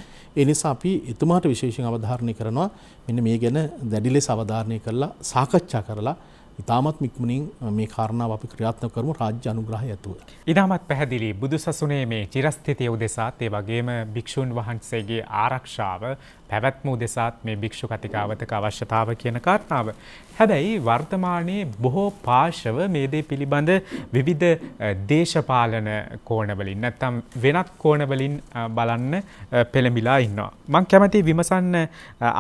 ඒ නිසා අපි එතුමාට විශේෂයෙන් අවධාරණය කරනවා මෙන්න මේ ගැන දැඩි ලෙස අවධාරණය කරලා සාකච්ඡා කරලා ඉතාමත් මික්මනින් මේ කාරණාව අපි ක්‍රියාත්මක කරමු රාජ්‍ය අනුග්‍රහය ඇතුව. ඉතාමත් පැහැදිලි බුදුසසුනේ මේ චිරස්ථිතිය උදෙසාත් ඒ වගේම භික්ෂූන් වහන්සේගේ ආරක්ෂාව පැවැත්ම උදෙසාත් මේ භික්ෂු කතිකාවතක අවශ්‍යතාව කියන කාරණාව. හැබැයි වර්තමානයේ බොහෝ පාශව මේ දේ පිළිබඳ විවිධ දේශපාලන කෝණවලින් නැත්තම් වෙනත් කෝණවලින් බලන්න පෙළඹිලා ඉන්නවා. මං කැමති විමසන්න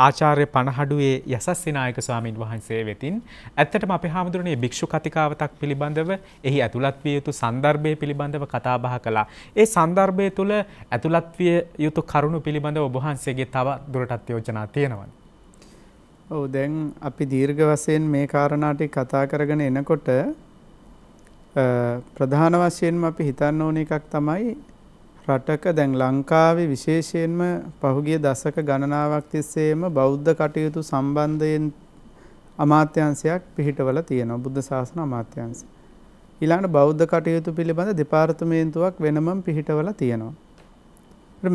ආචාර්ය පණහඩුවේ යසස්සිනායක ස්වාමීන් වහන්සේ වෙතින් ඇත්තටම අපි හාමුදුරනේ භික්ෂු කතිකාවතක් පිළිබඳව එහි ඇතුළත් විය යුතු සන්දර්භය පිළිබඳව කතා බහ කළා. ඒ සන්දර්භය තුළ ඇතුළත් විය යුතු කරුණු පිළිබඳව ඔබ වහන්සේගේ තව දුර තවදුරටත් යෝජනා තියෙනවද? ඔව් දැන් අපි දීර්ඝ වශයෙන් මේ කාරණා කතා කරගෙන එනකොට ප්‍රධාන වශයෙන්ම අපි හිතන්න ඕන එකක් තමයි රටක දැන් ලංකාවේ විශේෂයෙන්ම පහුගිය දශක ගණනාවක් තිස්සේම බෞද්ධ කටයුතු සම්බන්ධයෙන් අමාත්‍යංශයක් පිහිටවල තියෙනවා බුද්ධ ශාසන අමාත්‍යංශය. ඊළඟට බෞද්ධ කටයුතු පිළිබඳ දෙපාර්තමේන්තුවක් වෙනමම පිහිටවල තියෙනවා.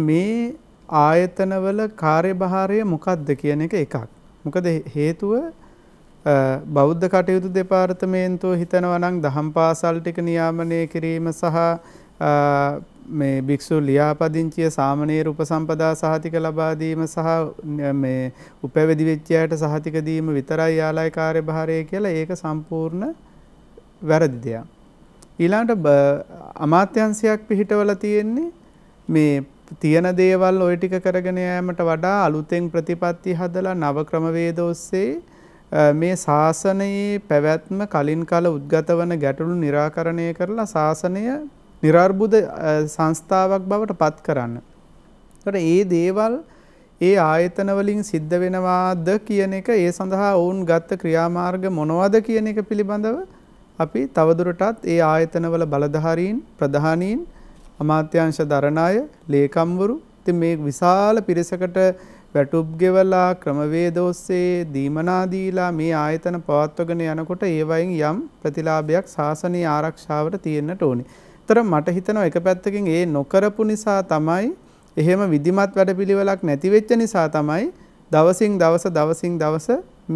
මේ ආයතනවල කාර්යභාරය මොකක්ද කියන එක එකක්. මොකද හේතුව බෞද්ධ කටයුතු දෙපාර්තමේන්තුව හිතනවා නම් දහම් පාසල් ටික නියාමනය කිරීම සහ මේ භික්ෂු ලියාපදිංචිය සාමණේර උපසම්පදා සහතික ලබා දීම සහ මේ උපැවිදි වෙච්ච අයට සහතික දීම විතරයි යාලයි කාර්යභාරය කියලා ඒක සම්පූර්ණ වැරදි දෙයක්. ඊළඟට අමාත්‍යංශයක් පිහිටවලා තියෙන්නේ මේ තියෙන දේවල් ওই ටික කරගෙන යෑමට වඩා අලුතෙන් ප්‍රතිපත්ති හදලා නව ක්‍රමවේද ඔස්සේ මේ ශාසනයේ පැවැත්ම කලින් කල උද්ගත වන ගැටලු निराකරණය කරලා ශාසනය નિરර්බුද සංස්ථාවක් බවට පත් කරන්න. ඒතර ඒ දේවල් ඒ ආයතන වලින් සිද්ධ වෙනවාද කියන එක ඒ සඳහා වුන් ගත්ත ක්‍රියාමාර්ග මොනවද කියන එක පිළිබඳව අපි තවදුරටත් ඒ ආයතන වල බලධාරීන් ප්‍රධානීන් අමාත්‍යංශ දරණ අය, ලේකම්වරු ඉතින් මේ විශාල පිරිසකට වැටුප් ගෙවලා ක්‍රමවේද ඔස්සේ දීමනා දීලා මේ ආයතන පවත්වගෙන යනකොට ඒ වයින් යම් ප්‍රතිලාභයක් සාසනීය ආරක්ෂාවට තියෙන්නට ඕනේ. ඒතර මට හිතෙනවා එක පැත්තකින් ඒ නොකරපු නිසා තමයි එහෙම විධිමත් වැඩපිළිවෙලක් නැති වෙච්ච නිසා තමයි දවසින් දවස දවසින් දවස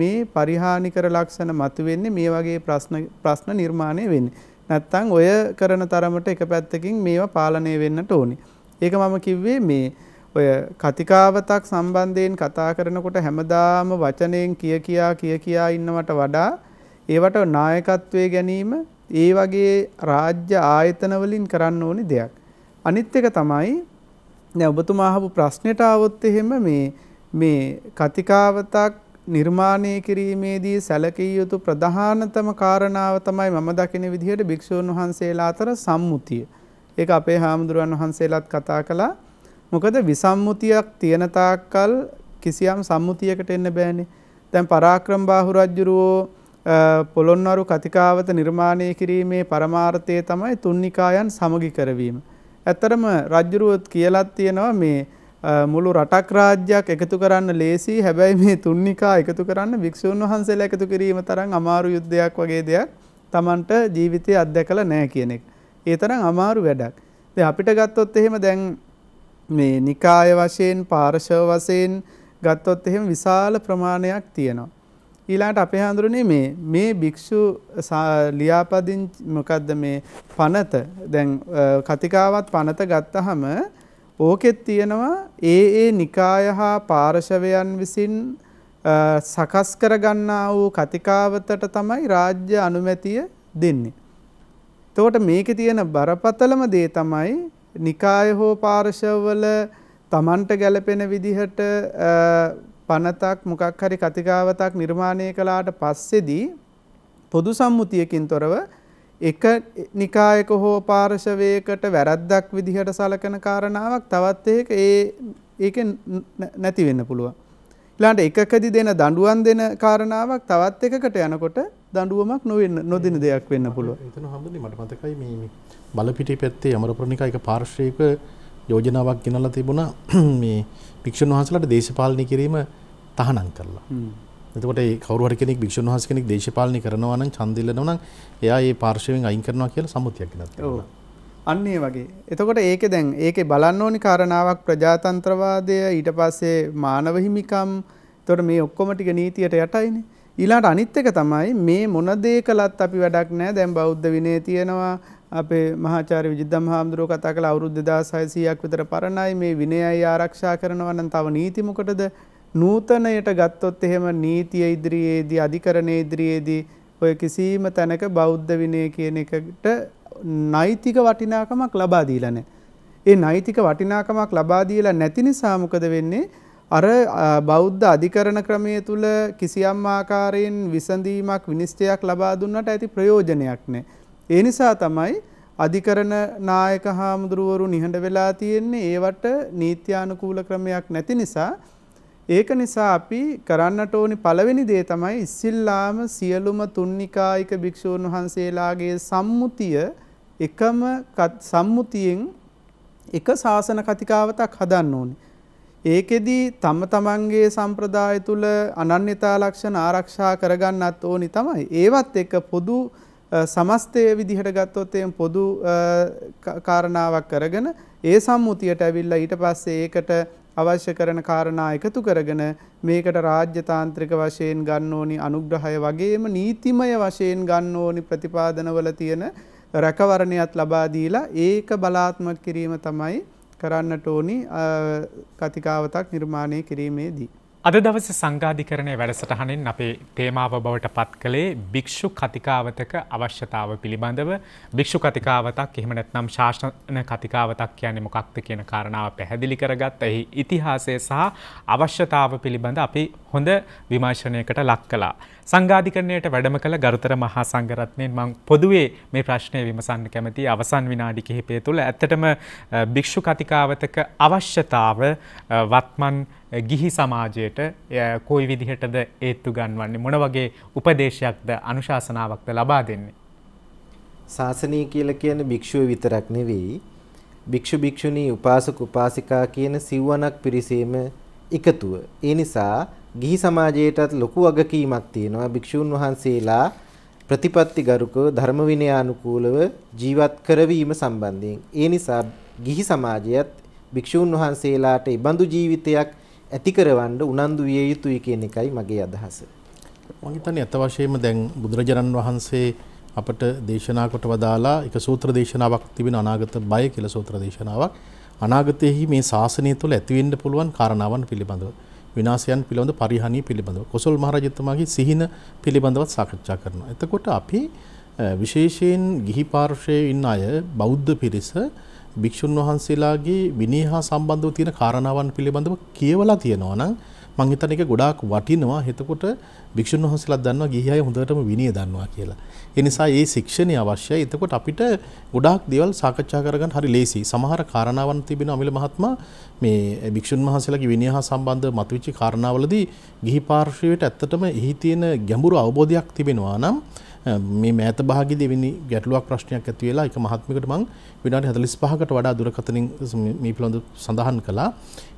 මේ පරිහානිකර ලක්ෂණ මතුවෙන්නේ මේ වගේ ප්‍රශ්න ප්‍රශ්න නිර්මාණය වෙන්නේ. නැත්තම් ඔය කරන තරමට එක පැත්තකින් මේවා පාලනය වෙන්නට ඕනි. ඒක මම කිව්වේ මේ ඔය කතිකාවතක් සම්බන්ධයෙන් කතා කරනකොට හැමදාම වචනයෙන් කිය කියා කිය කියා ඉන්නවට වඩා ඒවට නායකත්වයේ ගැනීම ඒ වගේ රාජ්‍ය ආයතන වලින් කරන්න ඕනි දෙයක්. අනිත් එක තමයි දැන් ඔබතුමා අහපු ප්‍රශ්නෙට ආවොත් එහෙම මේ මේ කතිකාවතක් නිර්මාණය කිරීමේදී සැලකිය යුතු ප්‍රධානතම කාරණාව තමයි මම දකින විදිහට භික්ෂූන් වහන්සේලා අතර සම්මුතිය. ඒක අපේ හාමුදුරුවන් වහන්සේලාත් කතා කළා. මොකද විසම්මුතියක් තියෙන තාක්කල් කිසියම් සම්මුතියකට එන්න බෑනේ. දැන් පරාක්‍රම බාහු රජුරෝ පොළොන්නරු කතිකාවත නිර්මාණය කිරීමේ පරමාර්ථය තමයි තුන්නිකායන් සමගි කරවීම. ඇත්තරම රජුරුවත් කියලත් තියෙනවා මේ මුළු රටක් රාජ්‍යයක් එකතු කරන්න ලේසි හැබැයි මේ තුන්නිකා එකතු කරන්න භික්ෂූන් වහන්සේලා එකතු කිරීම තරම් අමාරු යුද්ධයක් වගේ දෙයක් Tamanට ජීවිතයේ අත්දැකලා නැහැ කියන එක. ඒ තරම් අමාරු වැඩක්. දැන් අපිට ගත්තොත් එහෙම දැන් මේ නිකාය වශයෙන් පාර්ශව වශයෙන් ගත්තොත් එහෙම විශාල ප්‍රමාණයක් තියෙනවා. ඊළඟට අපේ හඳුරන්නේ මේ මේ භික්ෂු ලියාපදින් මොකද්ද මේ පනත දැන් කතිකාවත් පනත ගත්තහම ඕකෙත් තියෙනවා ඒ ඒ නිකාය හා පාර්ශවයන් විසින් සකස් කරගන්නා වූ කතිකාවතට තමයි රාජ්‍ය අනුමැතිය දෙන්නේ. එතකොට මේකේ තියෙන බරපතලම දේ තමයි නිකාය හෝ පාර්ශවවල තමන්ට ගැළපෙන විදිහට පනතක් මොකක් හරි කතිකාවතක් නිර්මාණය කළාට පස්සේදී පොදු සම්මුතියකින් තොරව එක නිකායක හෝ පාර්ශවයකට වැරද්දක් විදිහට සලකන කාරණාවක් තවත් ඒක ඒ ඒක නැති වෙන්න පුළුවන්. ඊළඟට එකකදී දෙන දඬුවම් දෙන කාරණාවක් තවත් එකකට යනකොට දඬුවමක් නොවෙන්න නොදෙන දෙයක් වෙන්න පුළුවන්. එතන හැමදේම මට මතකයි මේ බලපිටි පැත්තේ අමරපුරනිකා එක පාර්ශ්වික යෝජනාවක් ගෙනලා තිබුණා මේ භික්ෂුන් වහන්සේලාට දේශපාලනය කිරීම තහනම් කරලා. එතකොට ඒ කවුරු හරි කෙනෙක් භික්ෂුන් වහන්සේ කෙනෙක් දේශපාලනය කරනවා නම් ඡන්දිල්ලනවා නම් එයා ඒ පාර්ශවයෙන් අයින් කරනවා කියලා සම්මුතියක් ගෙනත් කරනවා. අන්න ඒ වගේ. එතකොට ඒකේ දැන් ඒකේ බලන්න ඕනි කාරණාවක් ප්‍රජාතන්ත්‍රවාදය ඊට පස්සේ මානව හිමිකම් එතකොට මේ ඔක්කොම ටික නීතියට යටයිනේ. ඊළාට අනිත් එක තමයි මේ මොන දේ කළත් අපි වැඩක් නැහැ. දැන් බෞද්ධ විනය තියෙනවා. අපේ මහාචාර්ය විජිද්දම් හාමුදුරුවෝ කතා කළ අවුරුදු 2600ක් විතර පරණයි මේ විනයයි ආරක්ෂා කරනවා නම් තව නීති මොකටද? නූතනයට ගත්තොත් එහෙම නීතිය ඉදිරියේදී අධිකරණයේ ඉදිරියේදී ඔය කිසිම තැනක බෞද්ධ විනය කියන එකට නෛතික වටිනාකමක් ලබා දීලා නැහැ. ඒ නෛතික වටිනාකමක් ලබා දීලා නැති නිසා මොකද වෙන්නේ? අර බෞද්ධ අධිකරණ ක්‍රමයේ තුල කිසියම් ආකාරයෙන් විසඳීමක් විනිශ්චයක් ලබා දුන්නට ඇති ප්‍රයෝජනයක් නැහැ. ඒ නිසා තමයි අධිකරණ නායක හාමුදුරුවරු නිහඬ වෙලා තියෙන්නේ ඒවට නීත්‍යානුකූල ක්‍රමයක් නැති නිසා ඒක නිසා අපි කරන්නට ඕනි පළවෙනි දේ තමයි ඉස්සිල්ලාම සියලුම තුන්නිකායික භික්ෂූන් වහන්සේලාගේ සම්මුතිය එකම සම්මුතියෙන් එක ශාසන කතිකාවතක් හදන්න ඕනි. ඒකෙදි තම තමන්ගේ සම්ප්‍රදාය තුල අනන්‍යතා ලක්ෂණ ආරක්ෂා කරගන්නත් ඕනි තමයි. ඒවත් එක පොදු සමස්තය විදිහට ගත්තොත් එම් පොදු කාරණාවක් කරගෙන ඒ සම්මුතියට ඇවිල්ලා ඊට පස්සේ ඒකට අවශ්‍ය කරන කාරණා එකතු කරගෙන මේකට රාජ්‍යතාන්ත්‍රික වශයෙන් ගන්න ඕනි අනුග්‍රහය වගේම නීතිමය වශයෙන් ගන්න ඕනි ප්‍රතිපාදනවල තියෙන රැකවරණයක් ලබා දීලා ඒක බලාත්මක කිරීම තමයි කරන්නට ඕනි කතිකාවතක් නිර්මාණය කිරීමේදී අද දවස සංගාධිකරණය වැඩසටහනෙන් අපේ තේමාව බවට පත් කළේ භික්‍ෂු කතිකාවතක අවශ්‍යතාව පිළිබඳව භික්‍ෂු කතිකාවතක් එහමනැත්නම් ශාෂණ කතිකාවතක් කියන්නේ මොකක්ද කියන කාරණාව පැහැදිලි කරගත් එහි ඉතිහාසය සහ අවශ්‍යතාව පිළිබඳ අපි හොඳ විමර්ශනයකට ලක් කලා. සංගාධිකරණයට වැඩම කළ ගරුතර මහා සංගරත්නයෙන් මං පොදුවේ මේ ප්‍රශ්නය විමසන්න කැමති අවසන් විනාඩි කිහිපේ තුළ ඇත්තටම භික්‍ෂු කතිකාවතක අවශ්‍යතාව වත්මන් ගිහි සමාජයට කොයි විදිහටද ඒත්තු ගන්වන්නේ මොන වගේ උපදේශයක්ද අනුශාසනාවක්ද ලබා දෙන්නේ. ශාසනය කියල කියන භික්‍ෂුව විතරක් නෙවෙයි. භික්‍ෂු භික්‍ෂුණී උපාසක උපාසිකා කියන සිව්වනක් පිරිසීම එකතුව. ඒ නිසා ගිහි සමාජයටත් ලොකු වගකීමක් තියෙනවා භික්‍ෂූන් වහන්සේලා ප්‍රතිපත්ති ගරුකව ධර්ම විනයානුකූලව ජීවත් කරවීම සම්බන්ධයෙන්. ඒ නිසා ගිහි සමාජයත් භික්‍ෂූන් වහන්සේලාට ඉබඳු ජීවිතයක් ඇති කරවන්න උනන්දු විය යුතුයි කියන එකයි මගේ අදහස. මම හිතන්නේ අත වශයෙන්ම දැන් බුදුරජාණන් වහන්සේ අපට දේශනා කොට වදාලා එක සූත්‍ර දේශනාවක් තිබෙන අනාගත බය කියලා සූත්‍ර දේශනාවක්. අනාගතයේහි මේ ශාසනය තුළ ඇති වෙන්න පුළුවන් කාරණාවන් පිළිබඳව විනාශයන් පිළිබඳ පරිහානිය පිළිබඳව කොසල් මහරජතුමාගේ සිහින පිළිබඳවත් සාකච්ඡා කරනවා. එතකොට අපි විශේෂයෙන් ගිහි පාර්ශ්වයේ ඉන්න අය බෞද්ධ පිරිස භික්ෂුන් වහන්සේලාගේ විනය හා සම්බන්ධව තියෙන කාරණාවන් පිළිබඳව කියවලා තියෙනවා නම් මං හිතන එක ගොඩාක් වටිනවා. එතකොට භික්ෂුන් වහන්සේලා දන්නවා ගිහි අය හොඳටම විනය දන්නවා කියලා. ඒ නිසා මේ ශික්ෂණය අවශ්‍යයි. එතකොට අපිට ගොඩාක් දේවල් සාකච්ඡා කරගන්න හරි ලේසියි. සමහර කාරණාවන් තිබෙන අමිල මහත්මයා මේ භික්ෂුන් වහන්සේලාගේ විනය හා සම්බන්ධ මතුවෙච්ච කාරණාවලදී ගිහි පාර්ශ්වයට ඇත්තටම එහි තියෙන ගැඹුරු අවබෝධයක් තිබෙනවා නම් මේ මෑත භාගයේ දෙවෙනි ගැටලුවක් ප්‍රශ්නයක් ඇති වෙලා එක මහත්මයකට මම විනාඩි 45කට වඩා දුරකථනින් මේ පිළිබඳ සඳහන් කළා.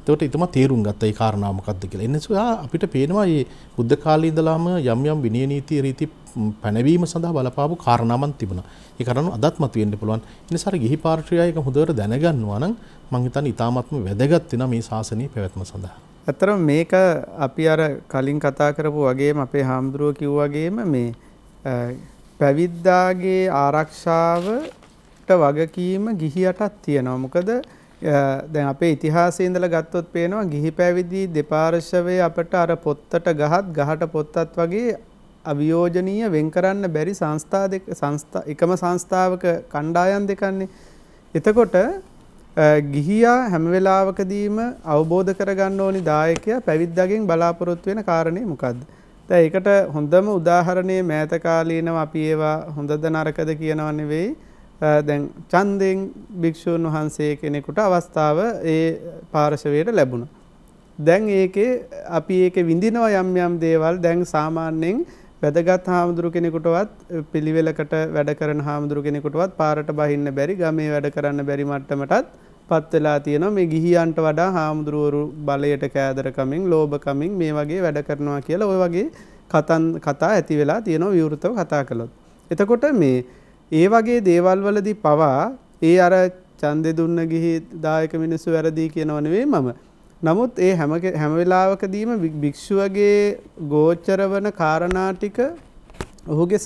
එතකොට ඊටම තේරුම් ගත්තා මේ කාරණා මොකක්ද කියලා. එනිසා අපිට පේනවා මේ බුද්ධ කාලේ ඉඳලාම යම් යම් විනය නීති රීති පැනවීම සඳහා බලපාපු කාරණාවන් තිබුණා. ඒ කරුණු අදත් මතුවෙන්න පුළුවන්. ඒ නිසා ගිහි පාර්ශ්වය එක හොඳට දැනගන්නවා නම් මම හිතන්නේ ඊටාත්ම වැදගත් වෙන මේ ශාසනීය පැවැත්ම සඳහා. ඇත්තටම මේක අපි අර කලින් කතා කරපු වගේම අපේ හාමුදුරුවෝ කිව්වාගේම මේ පැවිද්දාගේ ආරක්ෂාවට වගකීම ගිහියටත් තියෙනවා. මොකද දැන් අපේ ඉතිහාසයේ ඉඳලා ගත්තොත් පේනවා ගිහි පැවිදි දෙපාර්ශවයේ අපට අර පොත්තට ගහත් ගහට පොත්තත් වගේ අවියෝජනීය වෙන් කරන්න බැරි සංස්ථා දෙක සංස්ථා එකම සංස්ථාවක කණ්ඩායම් දෙකන්නේ. එතකොට ගිහියා හැම වෙලාවකදීම අවබෝධ කරගන්න ඕනි දායකයා පැවිද්දාගෙන් බලාපොරොත්තු වෙන කාරණේ මොකද්ද? දැන් ඒකට හොඳම උදාහරණය මෑත කාලීනව අපි ඒවා හොඳද නරකද කියනව නෙවෙයි. දැන් ඡන්දෙන් භික්ෂුන් වහන්සේ කෙනෙකුට අවස්ථාව ඒ පාර්ශවයට ලැබුණා. දැන් ඒකේ අපි ඒකේ විඳිනවා යම් යම් දේවල් දැන් සාමාන්‍යයෙන් වැදගත් හාමුදුරු කෙනෙකුටවත් පිළිවෙලකට වැඩ කරන හාමුදුරු කෙනෙකුටවත් පාරට බහින්න බැරි ගමේ වැඩ කරන්න බැරි මට්ටමටත් පත් වෙලා තියෙනවා මේ ගිහියන්ට වඩා හාමුදුරුවරු බලයට කෑදරකමින් ලෝභකමින් මේ වගේ වැඩ කරනවා කියලා ওই වගේ කතන් කතා ඇති වෙලා තියෙනවා විවෘතව කතා කළොත්. එතකොට මේ ඒ වගේ දේවල් වලදී පවා ඒ අර ඡන්දෙ දුන්න ගිහි දායක මිනිස්සු වැරදි කියනව නෙවෙයි මම. නමුත් ඒ හැම හැම වෙලාවකදීම භික්ෂුවගේ ගෝචර වන කාරණා ටික ඔහුගේ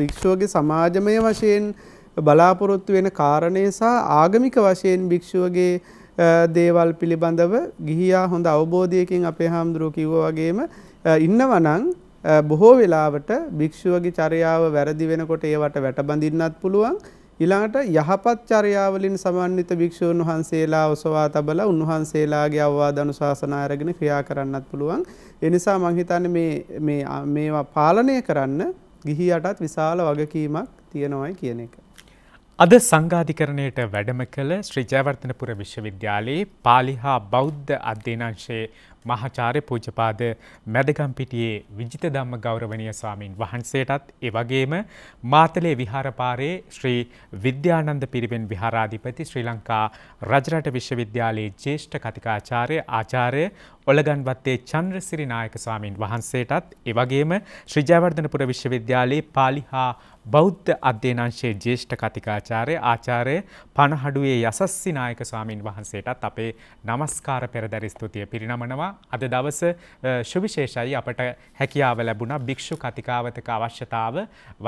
භික්ෂුවගේ සමාජමය වශයෙන් බලාපොරොත්තු වෙන කාරණය සහ ආගමික වශයෙන් භික්ෂුවගේ දේවල් පිළිබඳව ගිහියා හොඳ අවබෝධයකින් අපේ හාමුදුරුව කිව්ව වගේම ඉන්නවනම් බොහෝ වෙලාවට භික්ෂුවගේ චර්යාව වැරදි වෙනකොට ඒවට වැටබඳින්නත් පුළුවන් ඊළඟට යහපත් චර්යාවලින් සමන්විත භික්ෂුන් වහන්සේලා ඔසවා තබලා උන්වහන්සේලාගේ අවවාද අනුශාසනා අරගෙන ක්‍රියා කරන්නත් පුළුවන් ඒ නිසා මම හිතන්නේ මේ මේ මේවා පාලනය කරන්න ගිහියටත් විශාල වගකීමක් තියෙනවායි කියන එක අද සංගාධිකරණයට වැඩම කළ ශ්‍රී ජයවර්ධනපුර විශ්වවිද්‍යාලයේ පාලි හා බෞද්ධ අධ්‍යනංශයේ මහාචාර්ය පූජපාද මැදගම්පිටියේ විජිත ධම්ම ගෞරවනීය ස්වාමින් වහන්සේටත් ඒ වගේම මාතලේ විහාරපාරේ ශ්‍රී විද්‍යානන්ද පිරිවෙන් විහාරාධිපති ශ්‍රී ලංකා රජරට විශ්වවිද්‍යාලයේ ජ්‍යෙෂ්ඨ කතිකාචාර්ය ආචාර්ය ඔලගන්වත්තේ චන්ද්‍රසිරි නායක ස්වාමින් වහන්සේටත් ඒ වගේම ශ්‍රී ජයවර්ධනපුර විශ්වවිද්‍යාලයේ පාලි හා බෞද්ධ අධ්‍යනංශයේ ජේෂ්ඨ කතිකාචාරය ආචාරය පණහඩුවේ යසස්සිනායක ස්වාමීන් වහන්සේටත් අපේ නමස්කාර පෙරදැරි ස්තුතිය පිරිනමනවා අද දවස ශුවිශේෂයි අපට හැකියාව ලැබුණ භික්‍ෂු කතිකාවතක අවශ්‍යතාව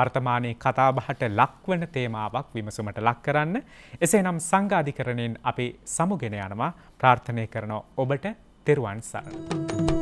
වර්තමානයේ කතාබහට ලක්වන තේමාවක් විමසුමට ලක් කරන්න. එසේ නම් සංගාධිකරණයෙන් අපි සමුගෙන යනවා ප්‍රාර්ථනය කරනෝ ඔබට තෙරුවන් සරණ.